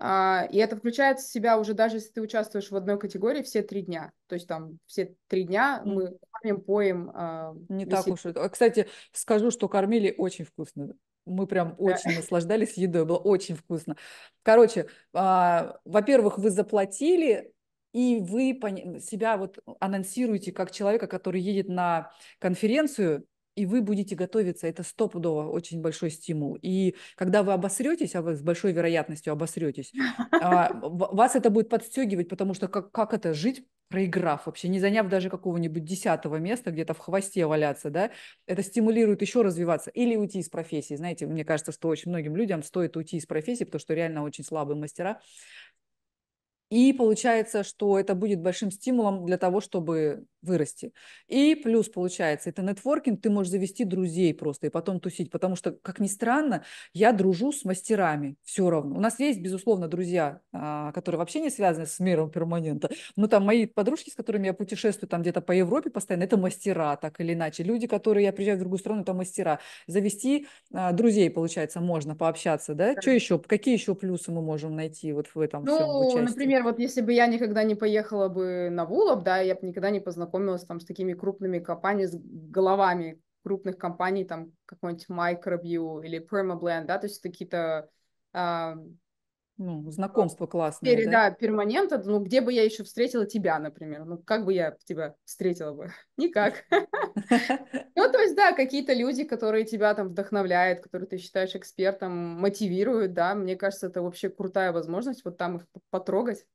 А, и это включает в себя уже даже если ты участвуешь в одной категории все три дня. То есть там все три дня мы кормим, поем. А, Не так уж. А, кстати, скажу, что кормили очень вкусно. Мы прям очень наслаждались едой, было очень вкусно. Короче, во-первых, вы заплатили, и вы себя вот анонсируете как человека, который едет на конференцию, и вы будете готовиться. Это стопудово очень большой стимул. И когда вы обосретесь, а вы с большой вероятностью обосретесь, а, вас это будет подстегивать, потому что как, как это жить проиграв вообще, не заняв даже какого-нибудь десятого места, где-то в хвосте валяться, да, это стимулирует еще развиваться или уйти из профессии. Знаете, мне кажется, что очень многим людям стоит уйти из профессии, потому что реально очень слабые мастера. И получается, что это будет большим стимулом для того, чтобы вырасти. И плюс, получается, это нетворкинг, ты можешь завести друзей просто и потом тусить, потому что, как ни странно, я дружу с мастерами все равно. У нас есть, безусловно, друзья, а, которые вообще не связаны с миром перманента, но там мои подружки, с которыми я путешествую там где-то по Европе постоянно, это мастера, так или иначе. Люди, которые, я приезжаю в другую страну, это мастера. Завести а, друзей, получается, можно пообщаться, да? да. Что еще? Какие еще плюсы мы можем найти вот в этом Ну, всем участии? например, вот если бы я никогда не поехала бы на вулоп да, я бы никогда не познакомилась познакомилась там с такими крупными компаниями, с головами крупных компаний, там какой-нибудь Microbrew или Permablend, да, то есть какие-то... Э, ну, ну знакомство классное, пере, да? да? перманента, ну, где бы я еще встретила тебя, например, ну, как бы я тебя встретила бы? Никак. Ну, то есть, да, какие-то люди, которые тебя там вдохновляют, которые ты считаешь экспертом, мотивируют, да, мне кажется, это вообще крутая возможность вот там их потрогать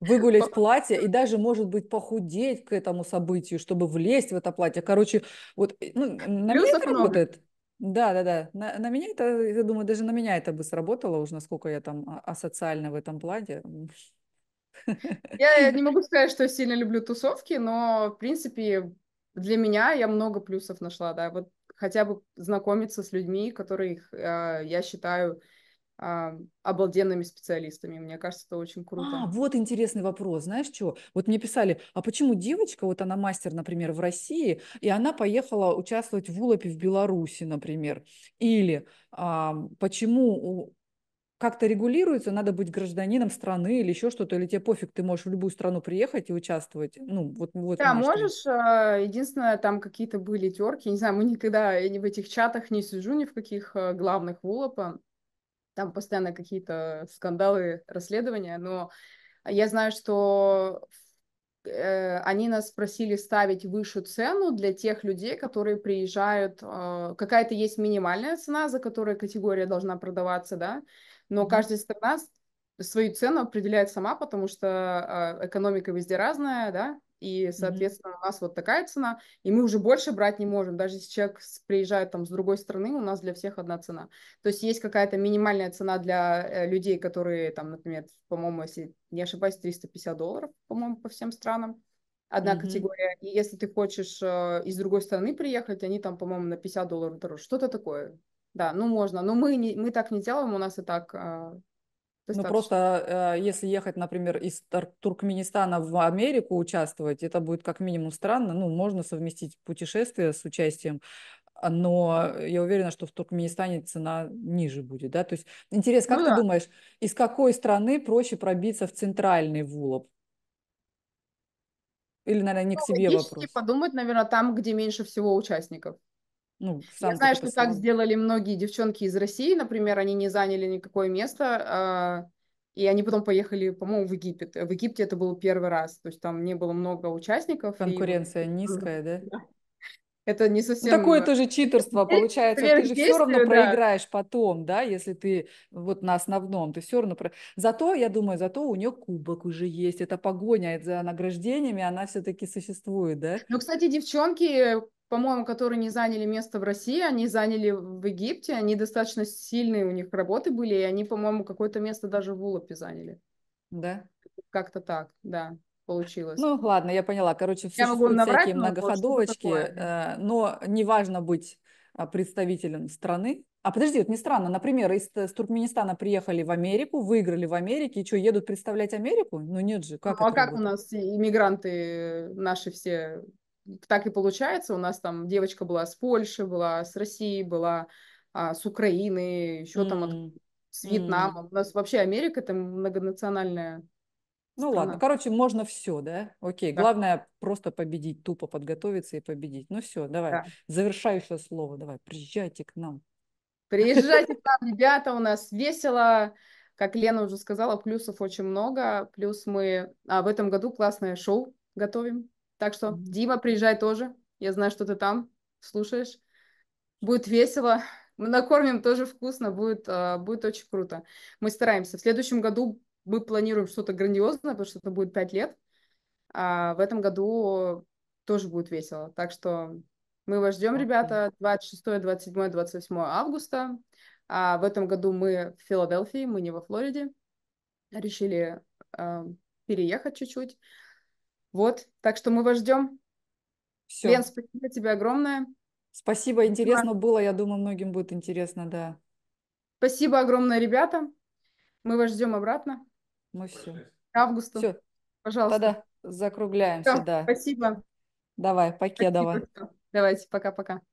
выгулять платье и даже, может быть, похудеть к этому событию, чтобы влезть в это платье. Короче, вот ну, на Плюсов меня это работает. Да, да, да. На, на меня это, я думаю, даже на меня это бы сработало уже, насколько я там а, асоциально в этом платье. Я не могу сказать, что сильно люблю тусовки, но, в принципе, для меня я много плюсов нашла, да. Вот хотя бы знакомиться с людьми, которых э, я считаю а, обалденными специалистами. Мне кажется, это очень круто. А, вот интересный вопрос. Знаешь что? Вот мне писали, а почему девочка, вот она мастер, например, в России, и она поехала участвовать в Улопе в Беларуси, например. Или а, почему как-то регулируется, надо быть гражданином страны или еще что-то, или тебе пофиг, ты можешь в любую страну приехать и участвовать. Ну, вот, вот да, можешь. А, единственное, там какие-то были терки. Не знаю, мы никогда в этих чатах не сижу, ни в каких а, главных в УЛОПа. Там постоянно какие-то скандалы, расследования, но я знаю, что э, они нас просили ставить выше цену для тех людей, которые приезжают. Э, какая-то есть минимальная цена, за которую категория должна продаваться, да, но каждая страна свою цену определяет сама, потому что э, экономика везде разная, да, и, соответственно, mm-hmm. у нас вот такая цена, и мы уже больше брать не можем. Даже если человек приезжает там с другой страны, у нас для всех одна цена. То есть есть какая-то минимальная цена для э, людей, которые там, например, по-моему, если не ошибаюсь, 350 долларов, по-моему, по всем странам. Одна mm-hmm. категория. И если ты хочешь э, из другой страны приехать, они там, по-моему, на 50 долларов дороже. Что-то такое. Да, ну можно. Но мы, не, мы так не делаем, у нас и так э, ну, просто э, если ехать, например, из Туркменистана в Америку участвовать, это будет как минимум странно. Ну, можно совместить путешествие с участием, а, но я уверена, что в Туркменистане цена ниже будет, да? То есть, интерес, как ну, ты да. думаешь, из какой страны проще пробиться в центральный вулоп? Или, наверное, не ну, к себе вопрос. подумать, наверное, там, где меньше всего участников. Ну, Я знаю, что так сделали многие девчонки из России, например, они не заняли никакое место, а, и они потом поехали, по-моему, в Египет. В Египте это был первый раз, то есть там не было много участников. Конкуренция и... низкая, да? Это не ну, совсем... Ну, такое э, тоже читерство получается. Ты же все равно да. проиграешь потом, да, если ты вот на основном, ты все равно... Про... Зато, я думаю, зато у нее кубок уже есть, это погоня за награждениями, она все-таки существует, да? Ну, кстати, девчонки по-моему, которые не заняли место в России, они заняли в Египте, они достаточно сильные у них работы были, и они, по-моему, какое-то место даже в Улопе заняли. Да? Как-то так, да, получилось. Ну, ладно, я поняла. Короче, все всякие многоходовочки, э, но не важно быть а, представителем страны. А подожди, вот не странно, например, из, из Туркменистана приехали в Америку, выиграли в Америке, и что, едут представлять Америку? Ну нет же, как ну, а как будет? у нас иммигранты наши все так и получается. У нас там девочка была с Польши, была с России, была а, с Украины, еще mm. там с Вьетнамом. Mm. У нас вообще Америка это многонациональная. Ну страна. ладно, короче, можно все, да? Окей, да. главное просто победить, тупо подготовиться и победить. Ну все, давай, да. завершающее слово, давай, приезжайте к нам. Приезжайте к нам, ребята, у нас весело. Как Лена уже сказала, плюсов очень много. Плюс мы а, в этом году классное шоу готовим. Так что, Дима, приезжай тоже. Я знаю, что ты там слушаешь. Будет весело. Мы накормим тоже вкусно, будет, а, будет очень круто. Мы стараемся. В следующем году мы планируем что-то грандиозное, потому что это будет 5 лет. А в этом году тоже будет весело. Так что мы вас ждем, ребята, 26, 27, 28 августа. А в этом году мы в Филадельфии, мы не во Флориде. Решили э, переехать чуть-чуть. Вот, так что мы вас ждем. Все. Лен, спасибо тебе огромное. Спасибо, интересно да. было, я думаю, многим будет интересно, да. Спасибо огромное, ребята. Мы вас ждем обратно. Мы все. К августу. Все. Пожалуйста. Тогда закругляемся, все, да. Спасибо. Давай, покедово. Спасибо. Давайте, пока-пока.